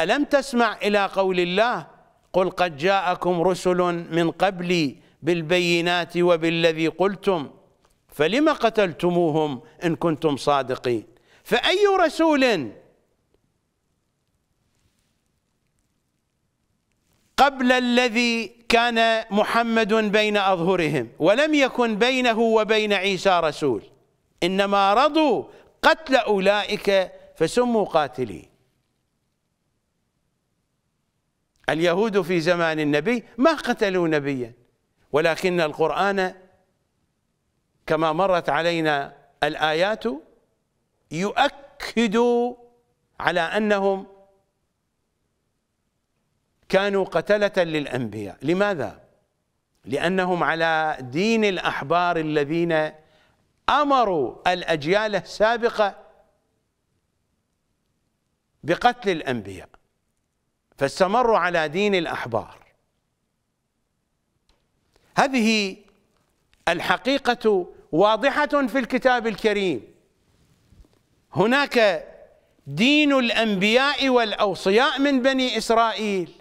ألم تسمع إلى قول الله قل قد جاءكم رسل من قبلي بالبينات وبالذي قلتم فلم قتلتموهم إن كنتم صادقين فأي رسول قبل الذي كان محمد بين أظهرهم ولم يكن بينه وبين عيسى رسول إنما رضوا قتل أولئك فسموا قاتلي اليهود في زمان النبي ما قتلوا نبيا ولكن القرآن كما مرت علينا الآيات يؤكد على أنهم كانوا قتلة للأنبياء لماذا؟ لأنهم على دين الأحبار الذين امروا الاجيال السابقه بقتل الانبياء فاستمروا على دين الاحبار هذه الحقيقه واضحه في الكتاب الكريم هناك دين الانبياء والاوصياء من بني اسرائيل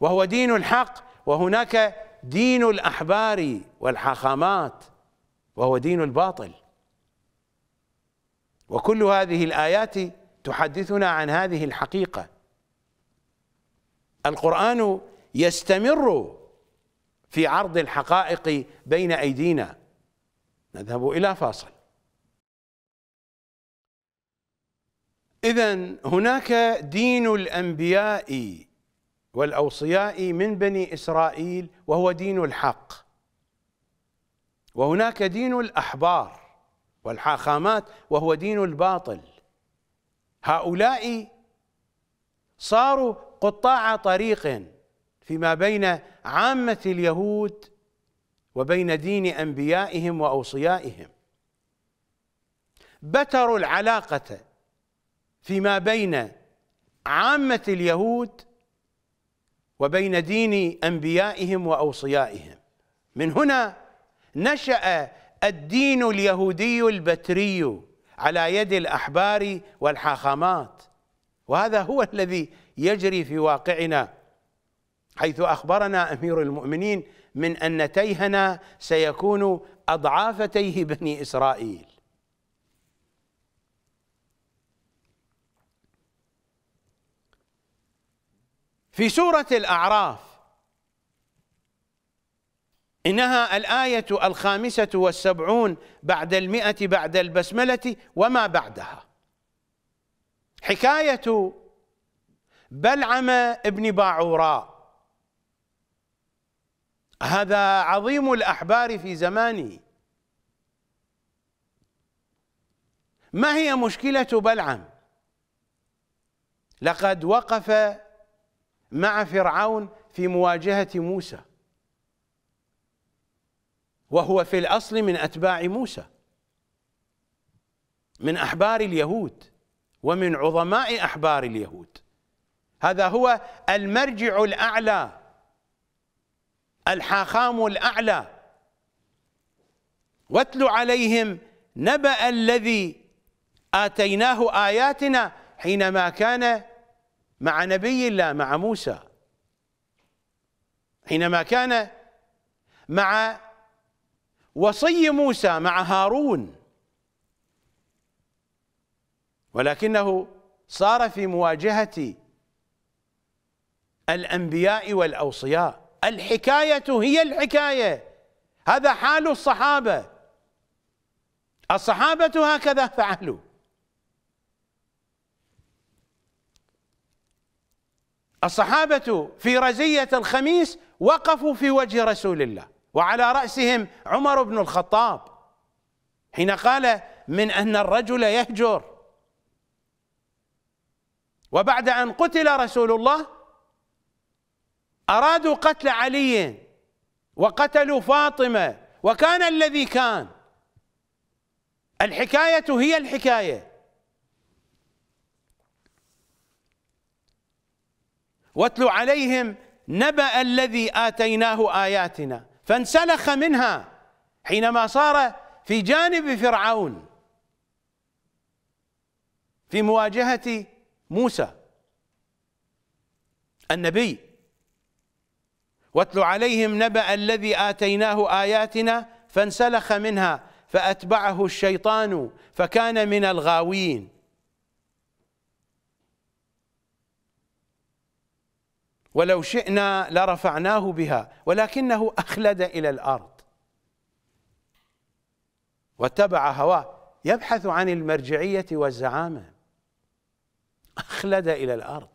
وهو دين الحق وهناك دين الاحبار والحاخامات وهو دين الباطل وكل هذه الآيات تحدثنا عن هذه الحقيقة القرآن يستمر في عرض الحقائق بين أيدينا نذهب إلى فاصل إذا هناك دين الأنبياء والأوصياء من بني إسرائيل وهو دين الحق وهناك دين الأحبار والحاخامات وهو دين الباطل هؤلاء صاروا قطاع طريق فيما بين عامة اليهود وبين دين أنبيائهم وأوصيائهم بتروا العلاقة فيما بين عامة اليهود وبين دين أنبيائهم وأوصيائهم من هنا نشأ الدين اليهودي البتري على يد الأحبار والحاخامات وهذا هو الذي يجري في واقعنا حيث أخبرنا أمير المؤمنين من أن تيهنا سيكون أضعاف تيه بني إسرائيل في سورة الأعراف إنها الآية الخامسة والسبعون بعد المئة بعد البسملة وما بعدها حكاية بلعم ابن باعوراء هذا عظيم الأحبار في زمانه ما هي مشكلة بلعم لقد وقف مع فرعون في مواجهة موسى وهو في الأصل من أتباع موسى من أحبار اليهود ومن عظماء أحبار اليهود هذا هو المرجع الأعلى الحاخام الأعلى واتل عليهم نبأ الذي آتيناه آياتنا حينما كان مع نبي الله مع موسى حينما كان مع وصي موسى مع هارون ولكنه صار في مواجهة الأنبياء والأوصياء الحكاية هي الحكاية هذا حال الصحابة الصحابة هكذا فعلوا الصحابة في رزية الخميس وقفوا في وجه رسول الله وعلى رأسهم عمر بن الخطاب حين قال من أن الرجل يهجر وبعد أن قتل رسول الله أرادوا قتل علي وقتلوا فاطمة وكان الذي كان الحكاية هي الحكاية واتل عليهم نبأ الذي آتيناه آياتنا فانسلخ منها حينما صار في جانب فرعون في مواجهة موسى النبي واتل عليهم نبأ الذي آتيناه آياتنا فانسلخ منها فأتبعه الشيطان فكان من الغاوين ولو شئنا لرفعناه بها ولكنه أخلد إلى الأرض واتبع هواه يبحث عن المرجعية والزعامة أخلد إلى الأرض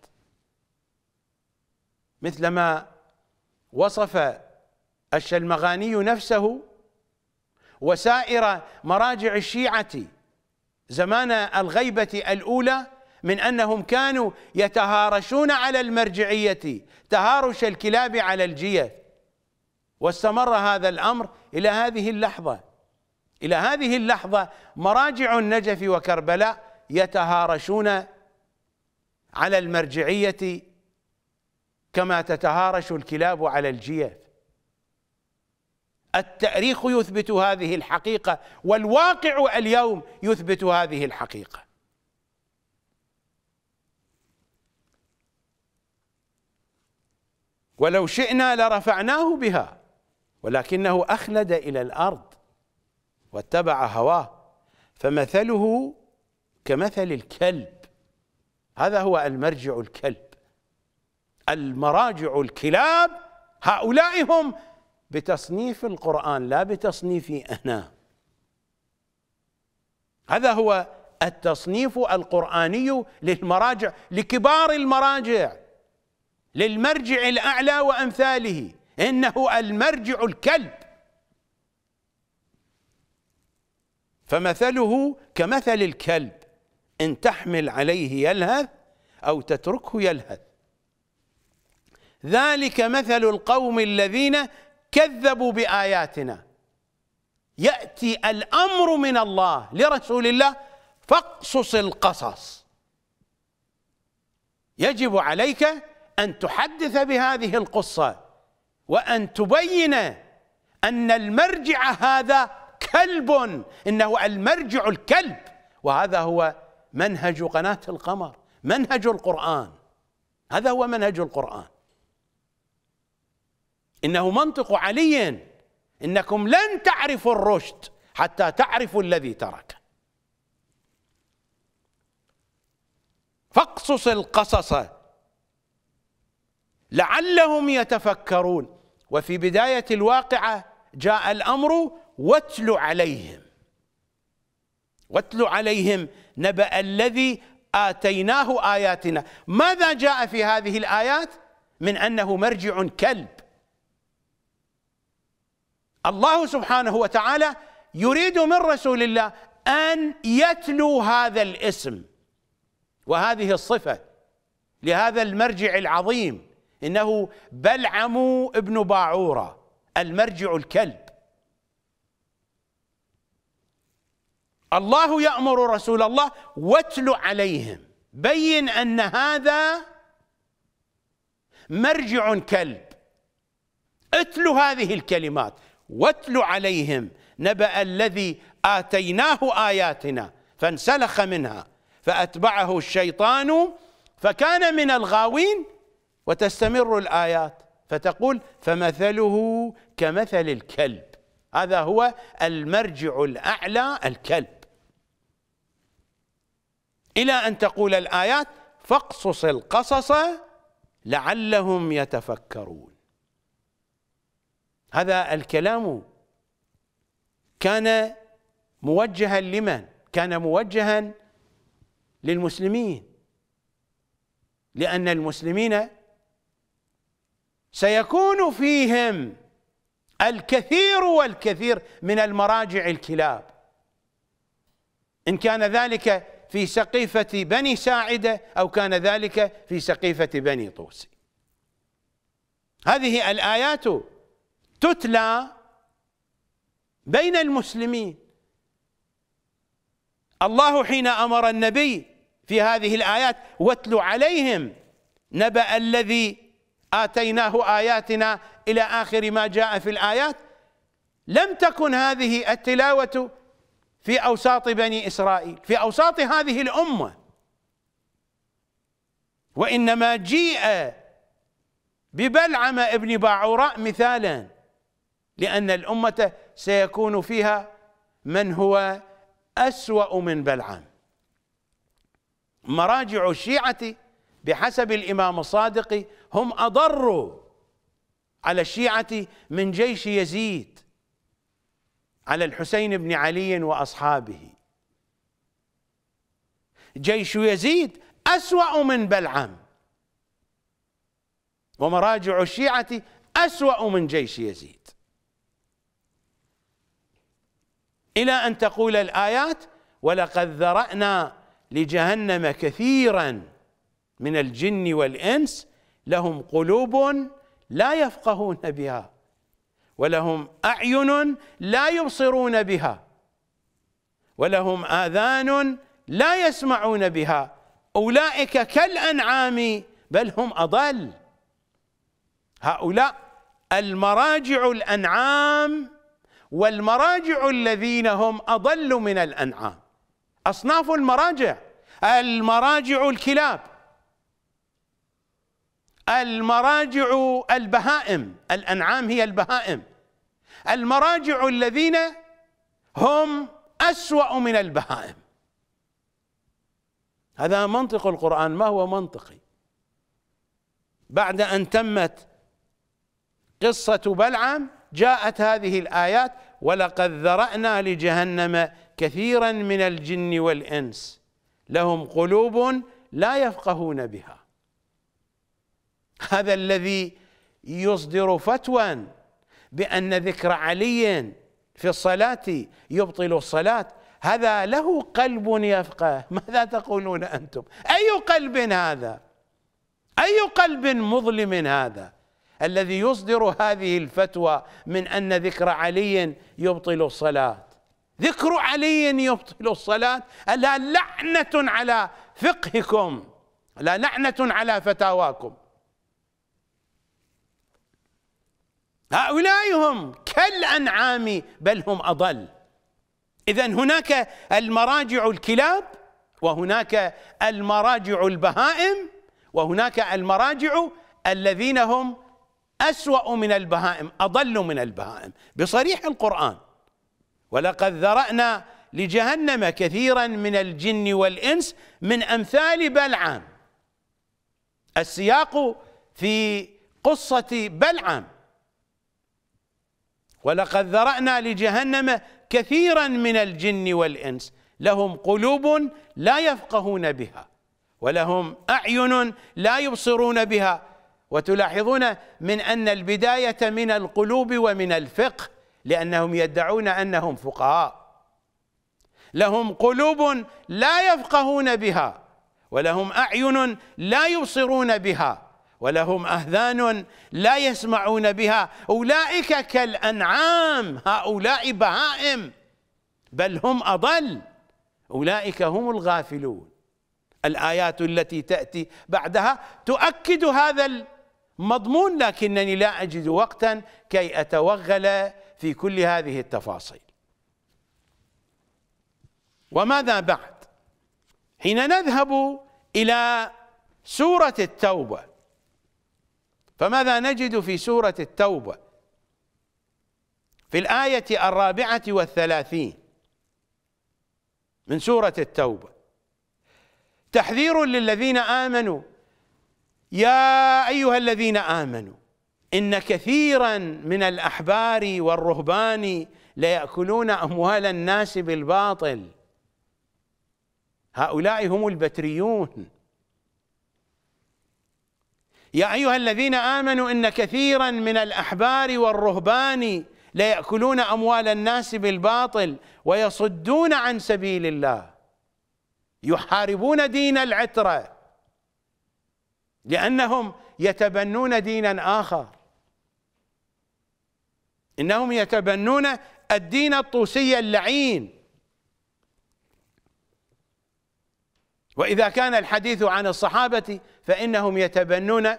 مثلما وصف الشلمغاني نفسه وسائر مراجع الشيعة زمان الغيبة الأولى من انهم كانوا يتهارشون على المرجعيه تهارش الكلاب على الجيه واستمر هذا الامر الى هذه اللحظه الى هذه اللحظه مراجع النجف وكربلاء يتهارشون على المرجعيه كما تتهارش الكلاب على الجيف التاريخ يثبت هذه الحقيقه والواقع اليوم يثبت هذه الحقيقه ولو شئنا لرفعناه بها ولكنه اخلد الى الارض واتبع هواه فمثله كمثل الكلب هذا هو المرجع الكلب المراجع الكلاب هؤلاء هم بتصنيف القرآن لا بتصنيفي أنا هذا هو التصنيف القرآني للمراجع لكبار المراجع للمرجع الأعلى وأمثاله إنه المرجع الكلب فمثله كمثل الكلب إن تحمل عليه يلهث أو تتركه يلهث ذلك مثل القوم الذين كذبوا بآياتنا يأتي الأمر من الله لرسول الله فاقصص القصص يجب عليك أن تحدث بهذه القصة وأن تبين أن المرجع هذا كلب إنه المرجع الكلب وهذا هو منهج قناة القمر منهج القرآن هذا هو منهج القرآن إنه منطق علي إنكم لن تعرفوا الرشد حتى تعرفوا الذي ترك فاقصص القصص لعلهم يتفكرون وفي بداية الواقعة جاء الأمر واتل عليهم واتل عليهم نبأ الذي آتيناه آياتنا ماذا جاء في هذه الآيات من أنه مرجع كلب الله سبحانه وتعالى يريد من رسول الله أن يتلو هذا الاسم وهذه الصفة لهذا المرجع العظيم إنه بلعم ابن باعورة المرجع الكلب الله يأمر رسول الله واتل عليهم بين أن هذا مرجع كلب اتل هذه الكلمات واتل عليهم نبأ الذي آتيناه آياتنا فانسلخ منها فأتبعه الشيطان فكان من الغاوين وتستمر الآيات فتقول فمثله كمثل الكلب هذا هو المرجع الأعلى الكلب إلى أن تقول الآيات فاقصص القصص لعلهم يتفكرون هذا الكلام كان موجها لمن كان موجها للمسلمين لأن المسلمين سيكون فيهم الكثير والكثير من المراجع الكلاب إن كان ذلك في سقيفة بني ساعدة أو كان ذلك في سقيفة بني طوس هذه الآيات تتلى بين المسلمين الله حين أمر النبي في هذه الآيات واتل عليهم نبأ الذي آتيناه آياتنا إلى آخر ما جاء في الآيات لم تكن هذه التلاوة في أوساط بني إسرائيل في أوساط هذه الأمة وإنما جيء ببلعم ابن باعوراء مثالا لأن الأمة سيكون فيها من هو أسوأ من بلعم مراجع الشيعة بحسب الإمام الصادق هم أضروا على الشيعة من جيش يزيد على الحسين بن علي وأصحابه جيش يزيد أسوأ من بلعم ومراجع الشيعة أسوأ من جيش يزيد إلى أن تقول الآيات ولقد ذرأنا لجهنم كثيرا من الجن والإنس لهم قلوب لا يفقهون بها ولهم اعين لا يبصرون بها ولهم اذان لا يسمعون بها اولئك كالانعام بل هم اضل هؤلاء المراجع الانعام والمراجع الذين هم اضل من الانعام اصناف المراجع المراجع الكلاب المراجع البهائم الانعام هي البهائم المراجع الذين هم اسوا من البهائم هذا منطق القران ما هو منطقي بعد ان تمت قصه بلعم جاءت هذه الايات ولقد ذرانا لجهنم كثيرا من الجن والانس لهم قلوب لا يفقهون بها هذا الذي يصدر فتوى بأن ذكر علي في الصلاة يبطل الصلاة هذا له قلب يفقه ماذا تقولون أنتم أي قلب هذا أي قلب مظلم هذا الذي يصدر هذه الفتوى من أن ذكر علي يبطل الصلاة ذكر علي يبطل الصلاة ألا لعنة على فقهكم لا لعنة على فتاواكم هؤلاء هم كالأنعام بل هم أضل إذا هناك المراجع الكلاب وهناك المراجع البهائم وهناك المراجع الذين هم أسوأ من البهائم أضل من البهائم بصريح القرآن ولقد ذرأنا لجهنم كثيرا من الجن والإنس من أمثال بلعام السياق في قصة بلعام ولقد ذرأنا لجهنم كثيرا من الجن والإنس لهم قلوب لا يفقهون بها ولهم أعين لا يبصرون بها وتلاحظون من أن البداية من القلوب ومن الفقه لأنهم يدعون أنهم فقهاء لهم قلوب لا يفقهون بها ولهم أعين لا يبصرون بها ولهم أهذان لا يسمعون بها أولئك كالأنعام هؤلاء بهائم بل هم أضل أولئك هم الغافلون الآيات التي تأتي بعدها تؤكد هذا المضمون لكنني لا أجد وقتا كي أتوغل في كل هذه التفاصيل وماذا بعد حين نذهب إلى سورة التوبة فماذا نجد في سورة التوبة في الآية الرابعة والثلاثين من سورة التوبة تحذير للذين آمنوا يا أيها الذين آمنوا إن كثيرا من الأحبار والرهبان ليأكلون أموال الناس بالباطل هؤلاء هم البتريون يا أيها الذين آمنوا إن كثيرا من الأحبار والرهبان ليأكلون أموال الناس بالباطل ويصدون عن سبيل الله يحاربون دين العترة لأنهم يتبنون دينا آخر إنهم يتبنون الدين الطوسي اللعين وإذا كان الحديث عن الصحابة فإنهم يتبنون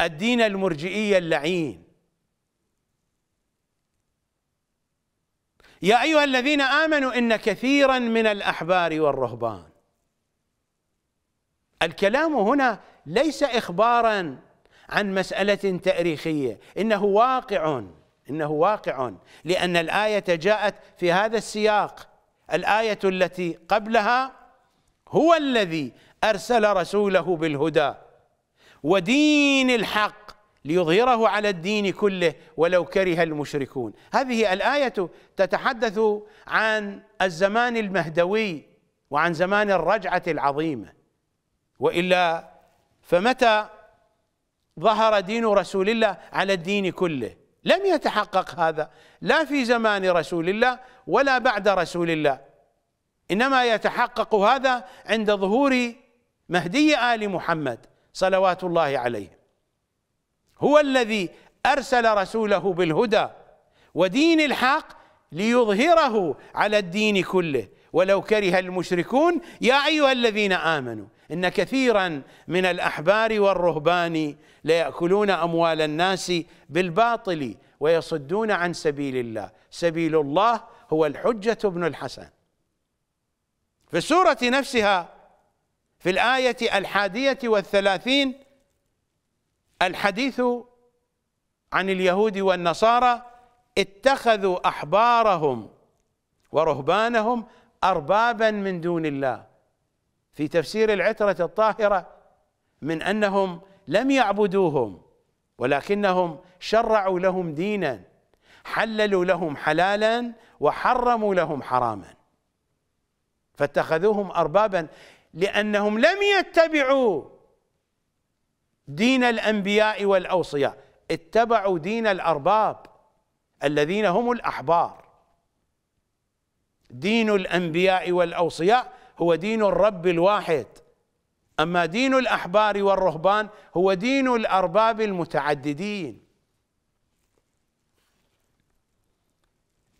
الدين المرجئي اللعين يا أيها الذين آمنوا إن كثيرا من الأحبار والرهبان الكلام هنا ليس إخبارا عن مسألة تاريخية إنه واقع إنه واقع لأن الآية جاءت في هذا السياق الآية التي قبلها هو الذي أرسل رسوله بالهدى ودين الحق ليظهره على الدين كله ولو كره المشركون هذه الآية تتحدث عن الزمان المهدوي وعن زمان الرجعة العظيمة وإلا فمتى ظهر دين رسول الله على الدين كله لم يتحقق هذا لا في زمان رسول الله ولا بعد رسول الله انما يتحقق هذا عند ظهور مهدي ال محمد صلوات الله عليه هو الذي ارسل رسوله بالهدى ودين الحق ليظهره على الدين كله ولو كره المشركون يا ايها الذين امنوا إن كثيرا من الأحبار والرهبان ليأكلون أموال الناس بالباطل ويصدون عن سبيل الله سبيل الله هو الحجة بن الحسن في السورة نفسها في الآية الحادية والثلاثين الحديث عن اليهود والنصارى اتخذوا أحبارهم ورهبانهم أربابا من دون الله في تفسير العترة الطاهرة من أنهم لم يعبدوهم ولكنهم شرعوا لهم دينا حللوا لهم حلالا وحرموا لهم حراما فاتخذوهم أربابا لأنهم لم يتبعوا دين الأنبياء والأوصياء اتبعوا دين الأرباب الذين هم الأحبار دين الأنبياء والأوصياء هو دين الرب الواحد أما دين الأحبار والرهبان هو دين الأرباب المتعددين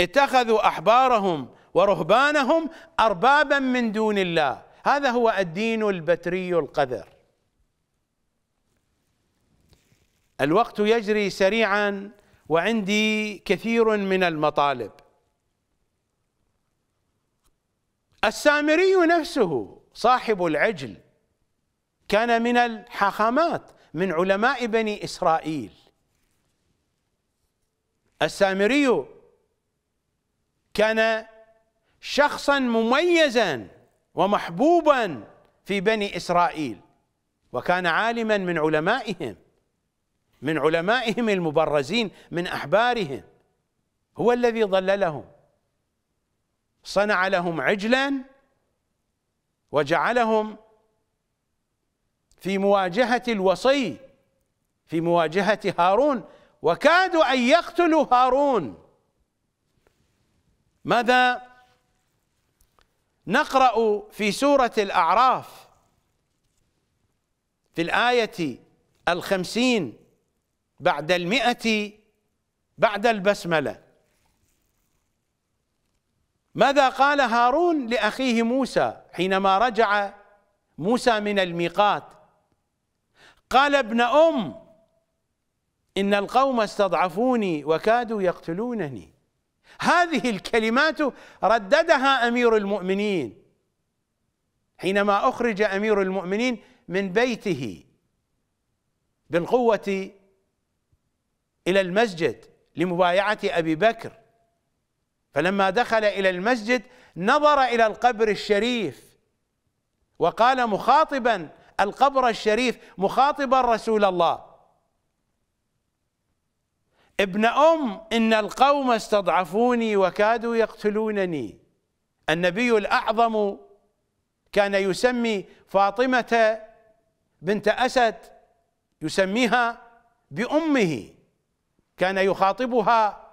اتخذوا أحبارهم ورهبانهم أربابا من دون الله هذا هو الدين البتري القذر الوقت يجري سريعا وعندي كثير من المطالب السامري نفسه صاحب العجل كان من الحاخامات من علماء بني إسرائيل السامري كان شخصا مميزا ومحبوبا في بني إسرائيل وكان عالما من علمائهم من علمائهم المبرزين من أحبارهم هو الذي ضللهم صنع لهم عجلا وجعلهم في مواجهة الوصي في مواجهة هارون وكادوا أن يقتلوا هارون ماذا نقرأ في سورة الأعراف في الآية الخمسين بعد المئة بعد البسملة ماذا قال هارون لاخيه موسى حينما رجع موسى من الميقات قال ابن ام ان القوم استضعفوني وكادوا يقتلونني هذه الكلمات رددها امير المؤمنين حينما اخرج امير المؤمنين من بيته بالقوه الى المسجد لمبايعه ابي بكر فلما دخل الى المسجد نظر الى القبر الشريف وقال مخاطبا القبر الشريف مخاطبا رسول الله ابن ام ان القوم استضعفوني وكادوا يقتلونني النبي الاعظم كان يسمي فاطمه بنت اسد يسميها بامه كان يخاطبها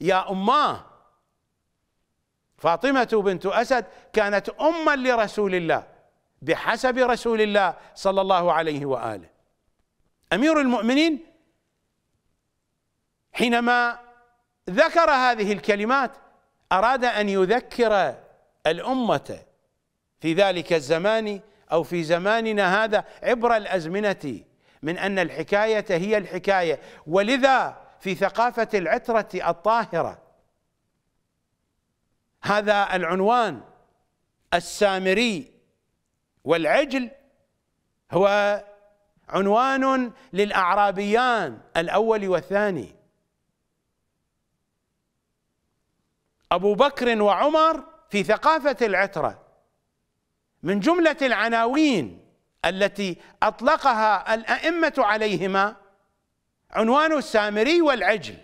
يا اماه فاطمة بنت أسد كانت أما لرسول الله بحسب رسول الله صلى الله عليه وآله أمير المؤمنين حينما ذكر هذه الكلمات أراد أن يذكر الأمة في ذلك الزمان أو في زماننا هذا عبر الأزمنة من أن الحكاية هي الحكاية ولذا في ثقافة العترة الطاهرة هذا العنوان السامري والعجل هو عنوان للأعرابيان الأول والثاني أبو بكر وعمر في ثقافة العترة من جملة العناوين التي أطلقها الأئمة عليهما عنوان السامري والعجل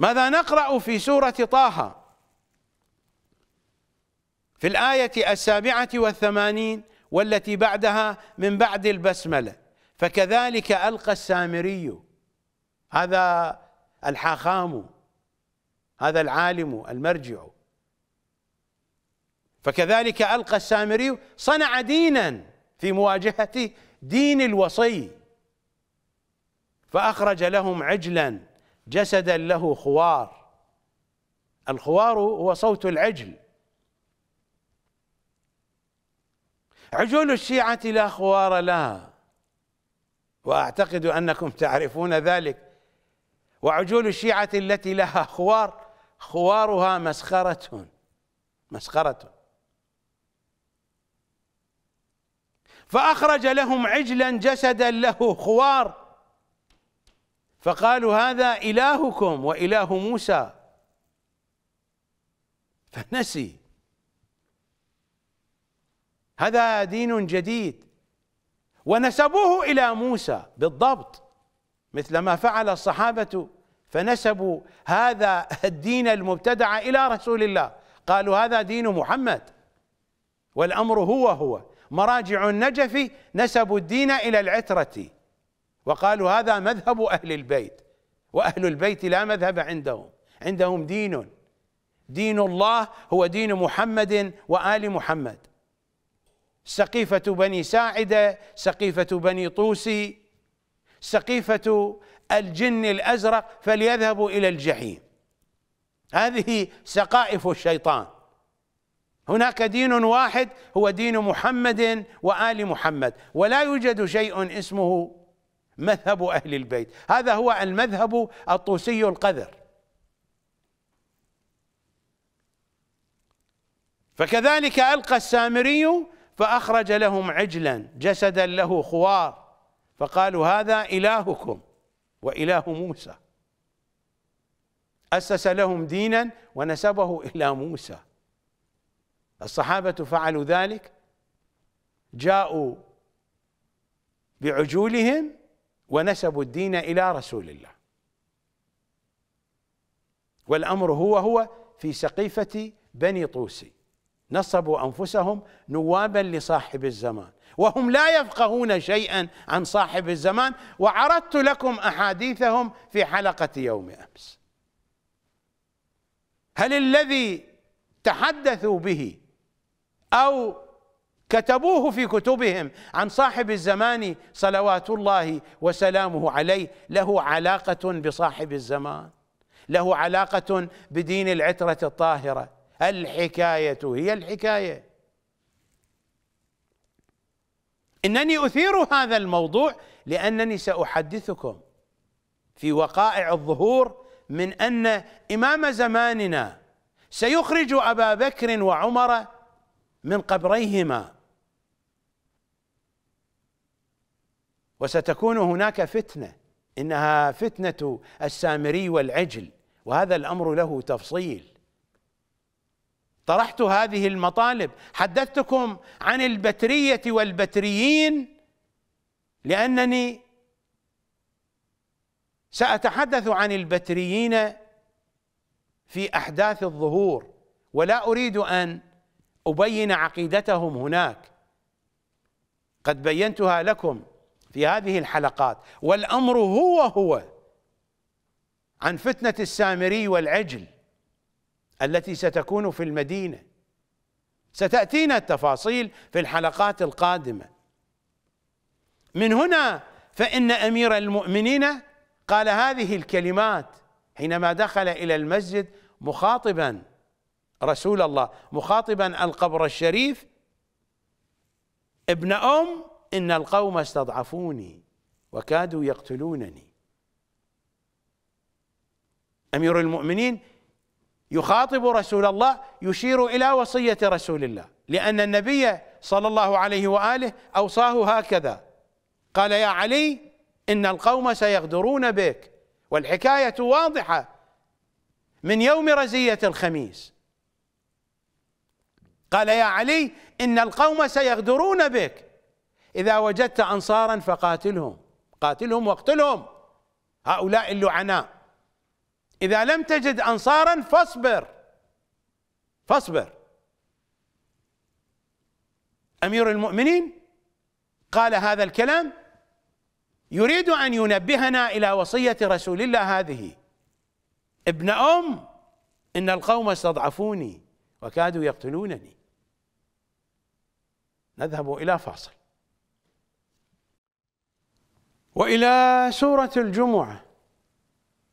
ماذا نقرأ في سورة طه في الآية السابعة والثمانين والتي بعدها من بعد البسملة فكذلك ألقى السامري هذا الحاخام هذا العالم المرجع فكذلك ألقى السامري صنع دينا في مواجهة دين الوصي فأخرج لهم عجلا جسدا له خوار الخوار هو صوت العجل عجول الشيعة لا خوار لها وأعتقد أنكم تعرفون ذلك وعجول الشيعة التي لها خوار خوارها مسخرة مسخرة فأخرج لهم عجلا جسدا له خوار فقالوا هذا إلهكم وإله موسى فنسي هذا دين جديد ونسبوه إلى موسى بالضبط مثل ما فعل الصحابة فنسبوا هذا الدين المبتدع إلى رسول الله قالوا هذا دين محمد والأمر هو هو مراجع النجف نسبوا الدين إلى العترة وقالوا هذا مذهب أهل البيت وأهل البيت لا مذهب عندهم عندهم دين دين الله هو دين محمد وآل محمد سقيفة بني ساعدة سقيفة بني طوسي سقيفة الجن الأزرق فليذهبوا إلى الجحيم هذه سقائف الشيطان هناك دين واحد هو دين محمد وآل محمد ولا يوجد شيء اسمه مذهب أهل البيت هذا هو المذهب الطوسي القذر فكذلك ألقى السامري فأخرج لهم عجلا جسدا له خوار فقالوا هذا إلهكم وإله موسى أسس لهم دينا ونسبه إلى موسى الصحابة فعلوا ذلك جاءوا بعجولهم ونسبوا الدين إلى رسول الله والأمر هو هو في سقيفة بني طوسي نصبوا أنفسهم نوابا لصاحب الزمان وهم لا يفقهون شيئا عن صاحب الزمان وعرضت لكم أحاديثهم في حلقة يوم أمس هل الذي تحدثوا به أو كتبوه في كتبهم عن صاحب الزمان صلوات الله وسلامه عليه له علاقه بصاحب الزمان له علاقه بدين العتره الطاهره الحكايه هي الحكايه انني اثير هذا الموضوع لانني ساحدثكم في وقائع الظهور من ان امام زماننا سيخرج ابا بكر وعمر من قبريهما وستكون هناك فتنه انها فتنه السامري والعجل وهذا الامر له تفصيل طرحت هذه المطالب حدثتكم عن البتريه والبتريين لانني ساتحدث عن البتريين في احداث الظهور ولا اريد ان ابين عقيدتهم هناك قد بينتها لكم في هذه الحلقات والأمر هو هو عن فتنة السامري والعجل التي ستكون في المدينة ستأتينا التفاصيل في الحلقات القادمة من هنا فإن أمير المؤمنين قال هذه الكلمات حينما دخل إلى المسجد مخاطبا رسول الله مخاطبا القبر الشريف ابن أم إن القوم استضعفوني وكادوا يقتلونني أمير المؤمنين يخاطب رسول الله يشير إلى وصية رسول الله لأن النبي صلى الله عليه وآله أوصاه هكذا قال يا علي إن القوم سيغدرون بك والحكاية واضحة من يوم رزية الخميس قال يا علي إن القوم سيغدرون بك إذا وجدت أنصارا فقاتلهم قاتلهم واقتلهم هؤلاء اللعناء إذا لم تجد أنصارا فاصبر فاصبر أمير المؤمنين قال هذا الكلام يريد أن ينبهنا إلى وصية رسول الله هذه ابن أم إن القوم استضعفوني وكادوا يقتلونني نذهب إلى فاصل والى سوره الجمعه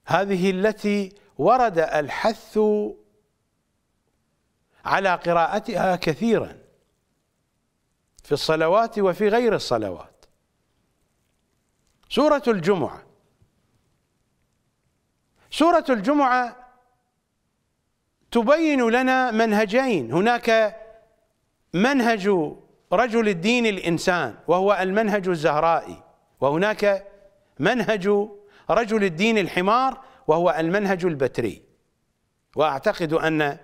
هذه التي ورد الحث على قراءتها كثيرا في الصلوات وفي غير الصلوات سوره الجمعه سوره الجمعه تبين لنا منهجين هناك منهج رجل الدين الانسان وهو المنهج الزهرائي وهناك منهج رجل الدين الحمار وهو المنهج البتري واعتقد ان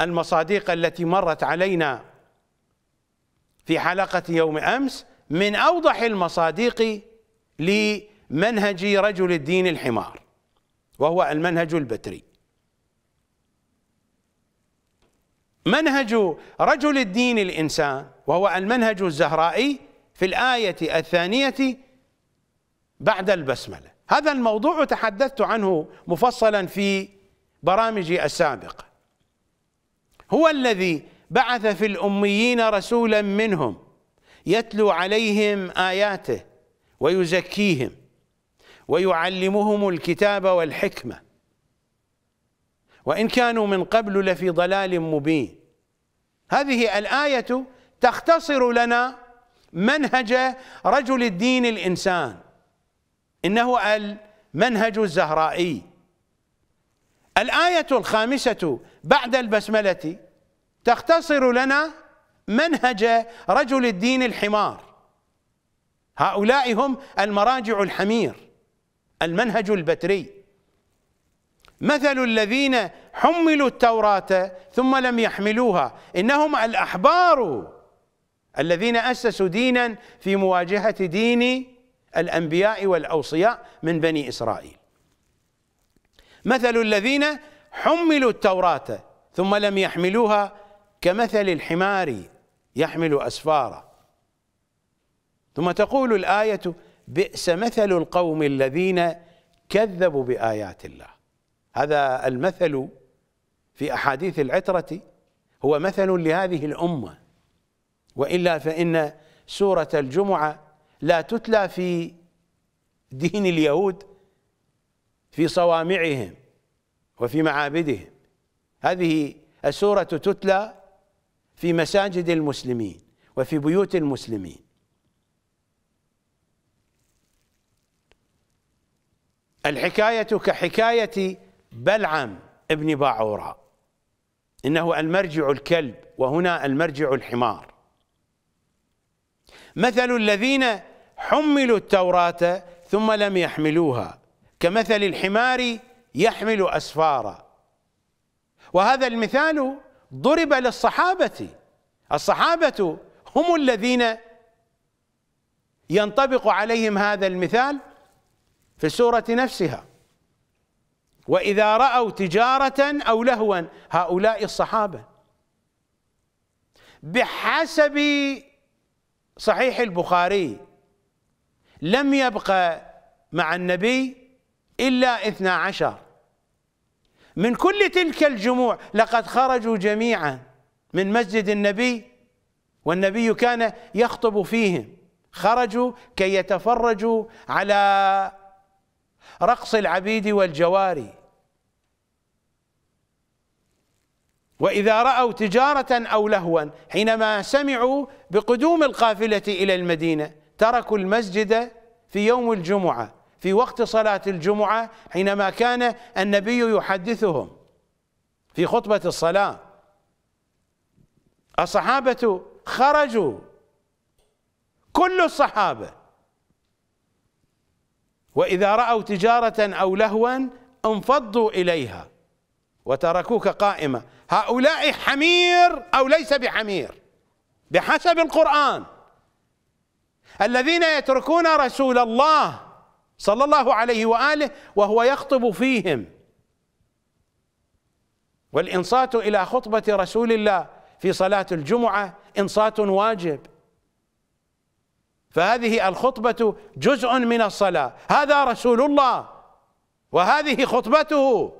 المصادق التي مرت علينا في حلقه يوم امس من اوضح المصادق لمنهج رجل الدين الحمار وهو المنهج البتري منهج رجل الدين الانسان وهو المنهج الزهرائي في الآية الثانية بعد البسملة هذا الموضوع تحدثت عنه مفصلا في برامجي السابقة هو الذي بعث في الأميين رسولا منهم يتلو عليهم آياته ويزكيهم ويعلمهم الكتاب والحكمة وإن كانوا من قبل لفي ضلال مبين هذه الآية تختصر لنا منهج رجل الدين الإنسان إنه المنهج الزهرائي الآية الخامسة بعد البسملة تختصر لنا منهج رجل الدين الحمار هؤلاء هم المراجع الحمير المنهج البتري مثل الذين حملوا التوراة ثم لم يحملوها إنهم الأحبار الذين أسسوا دينا في مواجهة دين الأنبياء والأوصياء من بني إسرائيل مثل الذين حملوا التوراة ثم لم يحملوها كمثل الحمار يحمل أسفارا ثم تقول الآية بئس مثل القوم الذين كذبوا بآيات الله هذا المثل في أحاديث العترة هو مثل لهذه الأمة وإلا فإن سورة الجمعة لا تتلى في دين اليهود في صوامعهم وفي معابدهم هذه السورة تتلى في مساجد المسلمين وفي بيوت المسلمين الحكاية كحكاية بلعم ابن باعورة إنه المرجع الكلب وهنا المرجع الحمار مثل الذين حملوا التوراة ثم لم يحملوها كمثل الحمار يحمل أسفارا وهذا المثال ضرب للصحابة الصحابة هم الذين ينطبق عليهم هذا المثال في السورة نفسها وإذا رأوا تجارة أو لهوا هؤلاء الصحابة بحسب صحيح البخاري لم يبقى مع النبي إلا اثنا عشر من كل تلك الجموع لقد خرجوا جميعا من مسجد النبي والنبي كان يخطب فيهم خرجوا كي يتفرجوا على رقص العبيد والجواري وإذا رأوا تجارة أو لهوا حينما سمعوا بقدوم القافلة إلى المدينة تركوا المسجد في يوم الجمعة في وقت صلاة الجمعة حينما كان النبي يحدثهم في خطبة الصلاة الصحابة خرجوا كل الصحابة وإذا رأوا تجارة أو لهوا انفضوا إليها وتركوك قائمة هؤلاء حمير أو ليس بحمير بحسب القرآن الذين يتركون رسول الله صلى الله عليه وآله وهو يخطب فيهم والإنصات إلى خطبة رسول الله في صلاة الجمعة إنصات واجب فهذه الخطبة جزء من الصلاة هذا رسول الله وهذه خطبته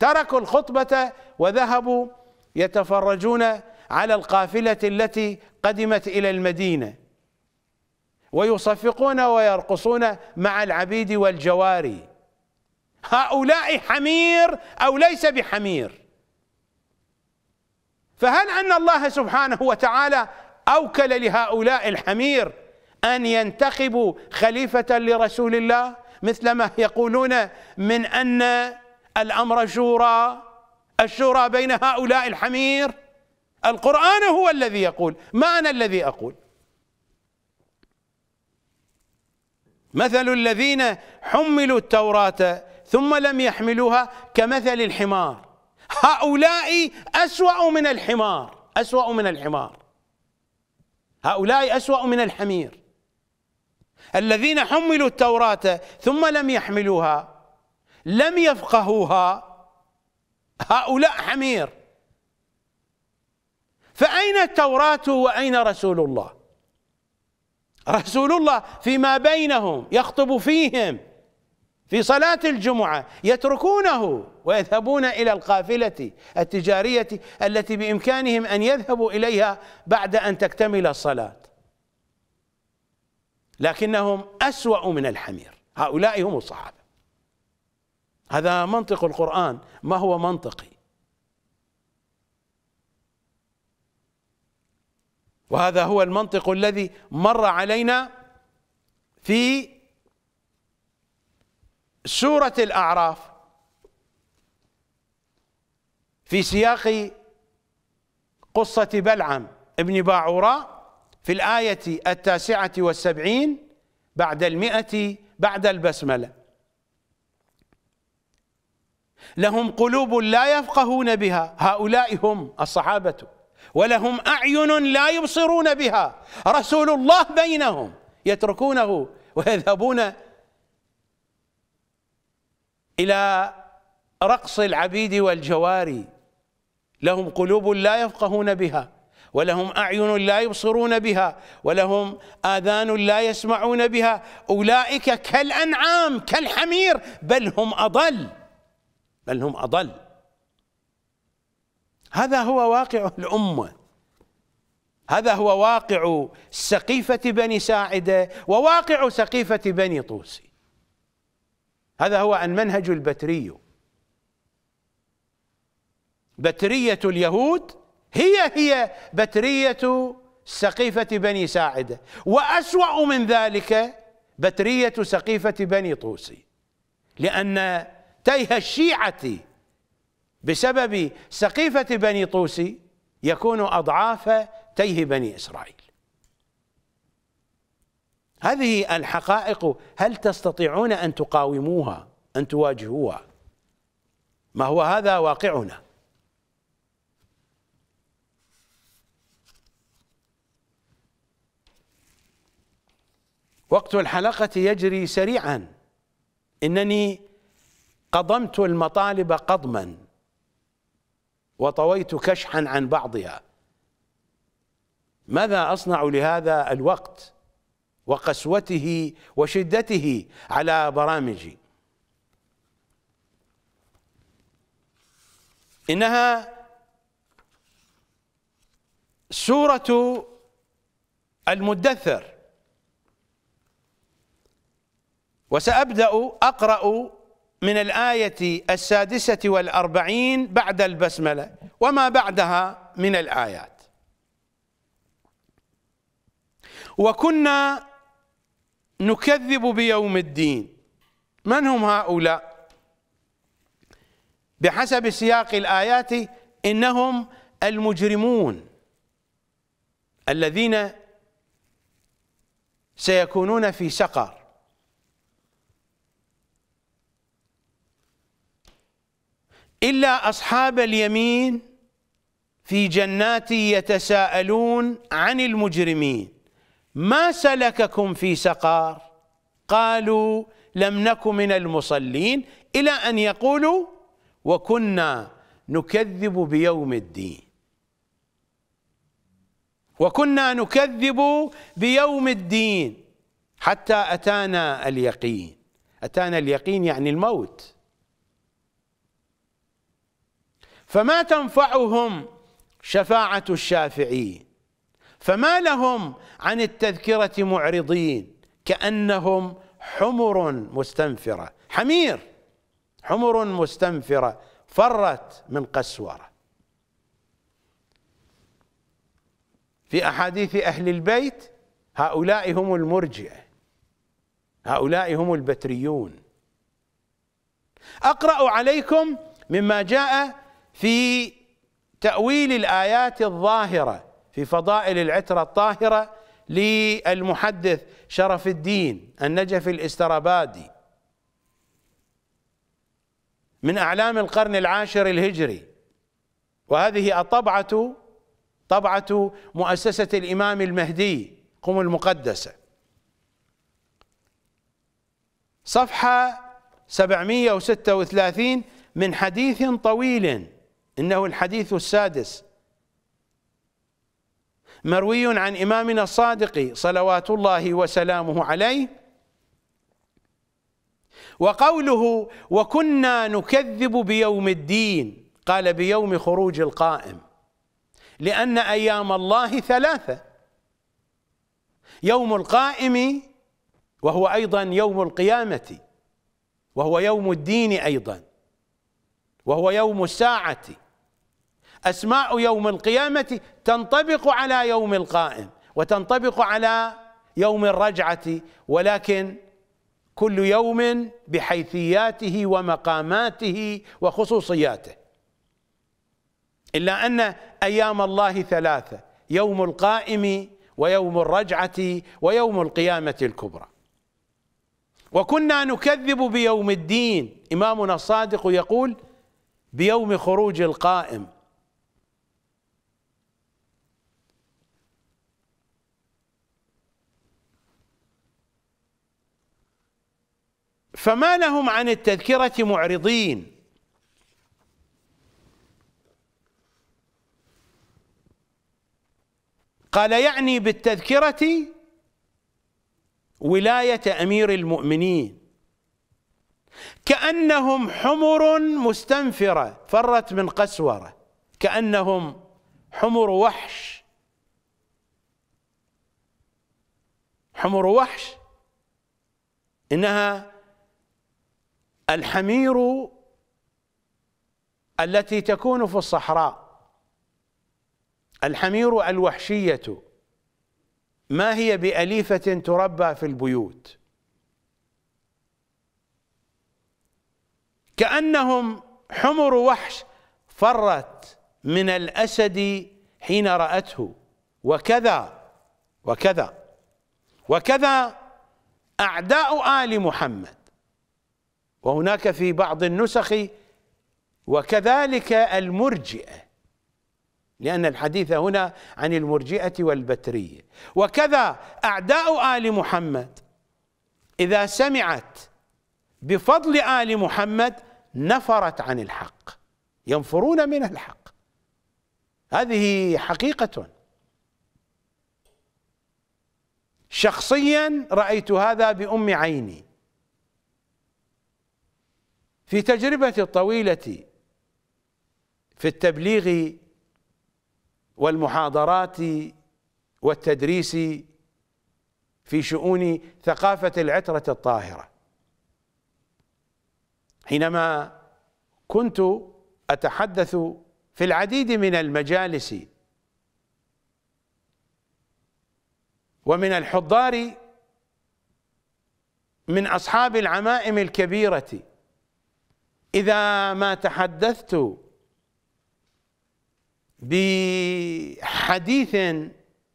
تركوا الخطبة وذهبوا يتفرجون على القافلة التي قدمت إلى المدينة ويصفقون ويرقصون مع العبيد والجواري هؤلاء حمير أو ليس بحمير فهل أن الله سبحانه وتعالى أوكل لهؤلاء الحمير أن ينتخبوا خليفة لرسول الله مثل ما يقولون من أن الأمر شورى الشورى بين هؤلاء الحمير القرآن هو الذي يقول ما أنا الذي أقول مثل الذين حملوا التوراة ثم لم يحملوها كمثل الحمار هؤلاء أسوأ من الحمار أسوأ من الحمار هؤلاء أسوأ من الحمير الذين حملوا التوراة ثم لم يحملوها لم يفقهوها هؤلاء حمير فأين التوراة وأين رسول الله رسول الله فيما بينهم يخطب فيهم في صلاة الجمعة يتركونه ويذهبون إلى القافلة التجارية التي بإمكانهم أن يذهبوا إليها بعد أن تكتمل الصلاة لكنهم أسوأ من الحمير هؤلاء هم الصحابة هذا منطق القرآن ما هو منطقي وهذا هو المنطق الذي مر علينا في سورة الأعراف في سياق قصة بلعم ابن باعوراء في الآية التاسعة والسبعين بعد المئة بعد البسملة لهم قلوب لا يفقهون بها هؤلاء هم الصحابة ولهم أعين لا يبصرون بها رسول الله بينهم يتركونه ويذهبون إلى رقص العبيد والجواري لهم قلوب لا يفقهون بها ولهم أعين لا يبصرون بها ولهم آذان لا يسمعون بها أولئك كالأنعام كالحمير بل هم أضل بل هم أضل هذا هو واقع الأمة هذا هو واقع سقيفة بني ساعدة وواقع سقيفة بني طوسي هذا هو المنهج البتري بترية اليهود هي هي بترية سقيفة بني ساعدة وأسوأ من ذلك بترية سقيفة بني طوسي لأن تيه الشيعة بسبب سقيفة بني طوسي يكون أضعاف تيه بني إسرائيل هذه الحقائق هل تستطيعون أن تقاوموها أن تواجهوها ما هو هذا واقعنا وقت الحلقة يجري سريعا إنني قضمت المطالب قضما وطويت كشحا عن بعضها ماذا اصنع لهذا الوقت وقسوته وشدته على برامجي انها سوره المدثر وسابدا اقرا من الآية السادسة والأربعين بعد البسملة وما بعدها من الآيات وكنا نكذب بيوم الدين من هم هؤلاء بحسب سياق الآيات إنهم المجرمون الذين سيكونون في سقر إلا أصحاب اليمين في جنات يتساءلون عن المجرمين ما سلككم في سقار قالوا لم نك من المصلين إلى أن يقولوا وكنا نكذب بيوم الدين وكنا نكذب بيوم الدين حتى أتانا اليقين أتانا اليقين يعني الموت فما تنفعهم شفاعة الشافعي فما لهم عن التذكرة معرضين كأنهم حمر مستنفرة حمير حمر مستنفرة فرت من قسورة في أحاديث أهل البيت هؤلاء هم المرجئة هؤلاء هم البتريون أقرأ عليكم مما جاء في تأويل الآيات الظاهرة في فضائل العترة الطاهرة للمحدث شرف الدين النجفي الاسترابادي من أعلام القرن العاشر الهجري وهذه الطبعة طبعة مؤسسة الإمام المهدي قم المقدسة صفحة 736 من حديث طويل إنه الحديث السادس مروي عن إمامنا الصادق صلوات الله وسلامه عليه وقوله وكنا نكذب بيوم الدين قال بيوم خروج القائم لأن أيام الله ثلاثة يوم القائم وهو أيضا يوم القيامة وهو يوم الدين أيضا وهو يوم الساعة أسماء يوم القيامة تنطبق على يوم القائم وتنطبق على يوم الرجعة ولكن كل يوم بحيثياته ومقاماته وخصوصياته إلا أن أيام الله ثلاثة يوم القائم ويوم الرجعة ويوم القيامة الكبرى وكنا نكذب بيوم الدين إمامنا الصادق يقول بيوم خروج القائم فما لهم عن التذكرة معرضين قال يعني بالتذكرة ولاية أمير المؤمنين كأنهم حمر مستنفرة فرت من قسورة كأنهم حمر وحش حمر وحش إنها الحمير التي تكون في الصحراء الحمير الوحشية ما هي بأليفة تربى في البيوت كأنهم حمر وحش فرت من الأسد حين رأته وكذا وكذا وكذا أعداء آل محمد وهناك في بعض النسخ وكذلك المرجئة لأن الحديث هنا عن المرجئة والبترية وكذا أعداء آل محمد إذا سمعت بفضل آل محمد نفرت عن الحق ينفرون من الحق هذه حقيقة شخصيا رأيت هذا بأم عيني في تجربتي الطويلة في التبليغ والمحاضرات والتدريس في شؤون ثقافة العترة الطاهرة حينما كنت اتحدث في العديد من المجالس ومن الحضار من اصحاب العمائم الكبيره اذا ما تحدثت بحديث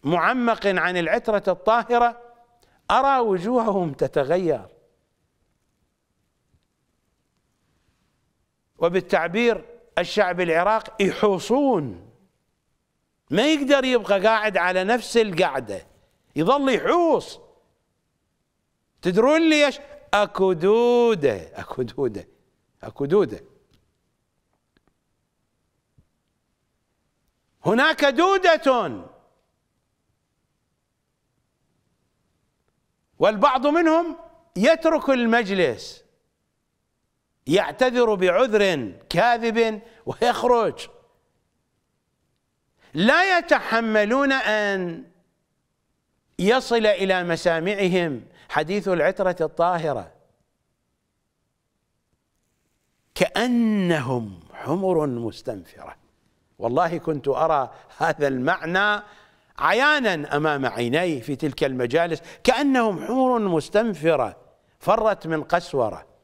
معمق عن العتره الطاهره ارى وجوههم تتغير وبالتعبير الشعب العراقي يحوصون ما يقدر يبقى قاعد على نفس القعدة يظل يحوص تدرون ليش اكو دودة اكو دودة اكو دودة هناك دودة والبعض منهم يترك المجلس يعتذر بعذر كاذب ويخرج لا يتحملون ان يصل الى مسامعهم حديث العتره الطاهره كانهم حمر مستنفره والله كنت ارى هذا المعنى عيانا امام عينيه في تلك المجالس كانهم حمر مستنفره فرت من قسوره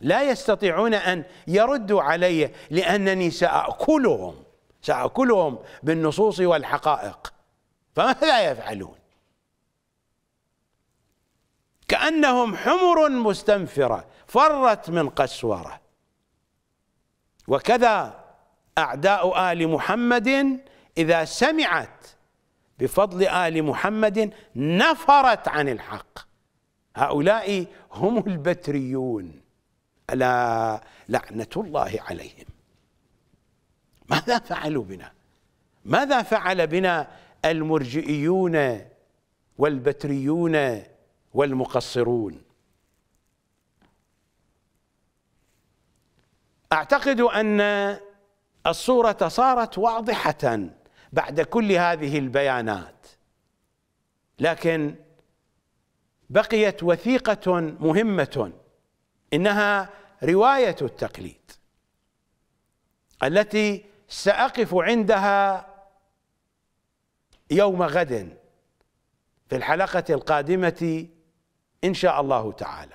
لا يستطيعون ان يردوا علي لانني ساكلهم ساكلهم بالنصوص والحقائق فماذا يفعلون كانهم حمر مستنفره فرت من قسوره وكذا اعداء ال محمد اذا سمعت بفضل ال محمد نفرت عن الحق هؤلاء هم البتريون ألا لعنة الله عليهم ماذا فعلوا بنا ماذا فعل بنا المرجئيون والبتريون والمقصرون أعتقد أن الصورة صارت واضحة بعد كل هذه البيانات لكن بقيت وثيقة مهمة إنها رواية التقليد التي سأقف عندها يوم غد في الحلقة القادمة إن شاء الله تعالى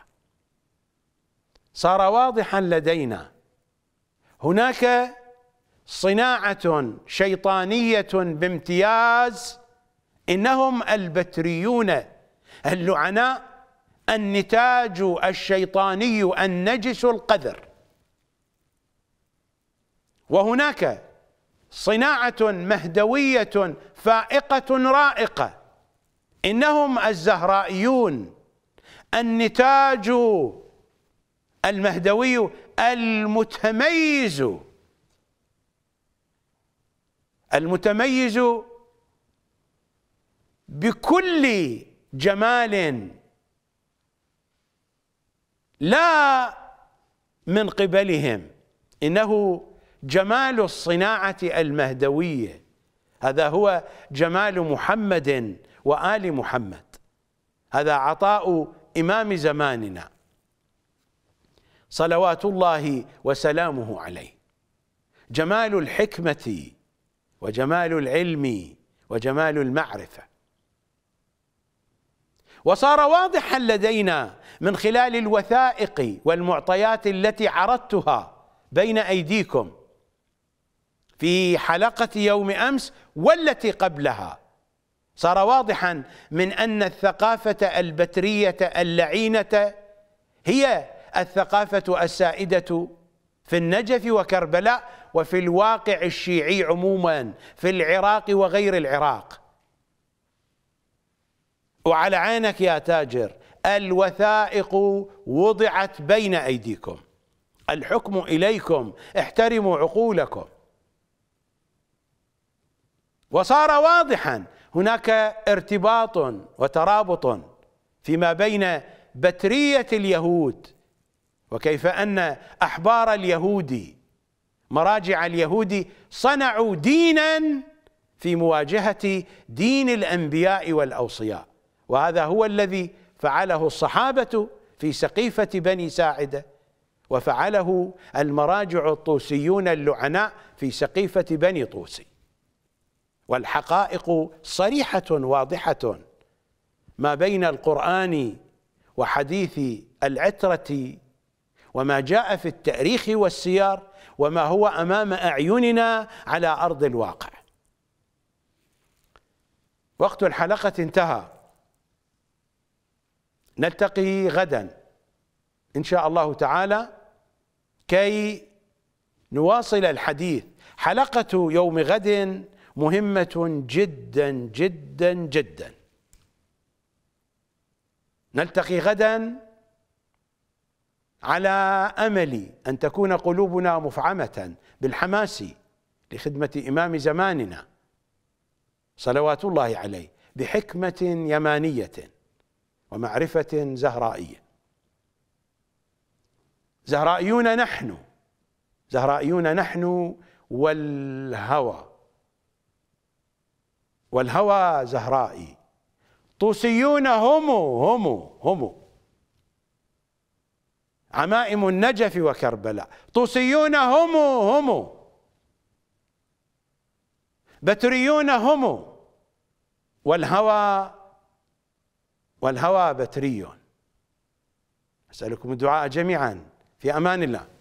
صار واضحا لدينا هناك صناعة شيطانية بامتياز إنهم البتريون اللعناء النتاج الشيطاني النجس القذر وهناك صناعة مهدوية فائقة رائقة إنهم الزهرائيون النتاج المهدوي المتميز المتميز بكل جمال لا من قبلهم إنه جمال الصناعة المهدوية هذا هو جمال محمد وآل محمد هذا عطاء إمام زماننا صلوات الله وسلامه عليه جمال الحكمة وجمال العلم وجمال المعرفة وصار واضحا لدينا من خلال الوثائق والمعطيات التي عرضتها بين ايديكم في حلقه يوم امس والتي قبلها صار واضحا من ان الثقافه البتريه اللعينه هي الثقافه السائده في النجف وكربلاء وفي الواقع الشيعي عموما في العراق وغير العراق وعلى عينك يا تاجر الوثائق وضعت بين ايديكم الحكم اليكم احترموا عقولكم وصار واضحا هناك ارتباط وترابط فيما بين بتريه اليهود وكيف ان احبار اليهود مراجع اليهود صنعوا دينا في مواجهه دين الانبياء والاوصياء وهذا هو الذي فعله الصحابة في سقيفة بني ساعدة وفعله المراجع الطوسيون اللعناء في سقيفة بني طوسي والحقائق صريحة واضحة ما بين القرآن وحديث العترة وما جاء في التاريخ والسيار وما هو أمام أعيننا على أرض الواقع وقت الحلقة انتهى نلتقي غدا ان شاء الله تعالى كي نواصل الحديث حلقه يوم غد مهمه جدا جدا جدا نلتقي غدا على امل ان تكون قلوبنا مفعمه بالحماس لخدمه امام زماننا صلوات الله عليه بحكمه يمانيه ومعرفة زهرائية زهرائيون نحن زهرائيون نحن والهوى والهوى زهرائي طوسيون هم هم هم عمائم النجف وكربلاء طوسيون هم هم بتريون هم والهوى والهوى بتري أسألكم الدعاء جميعا في أمان الله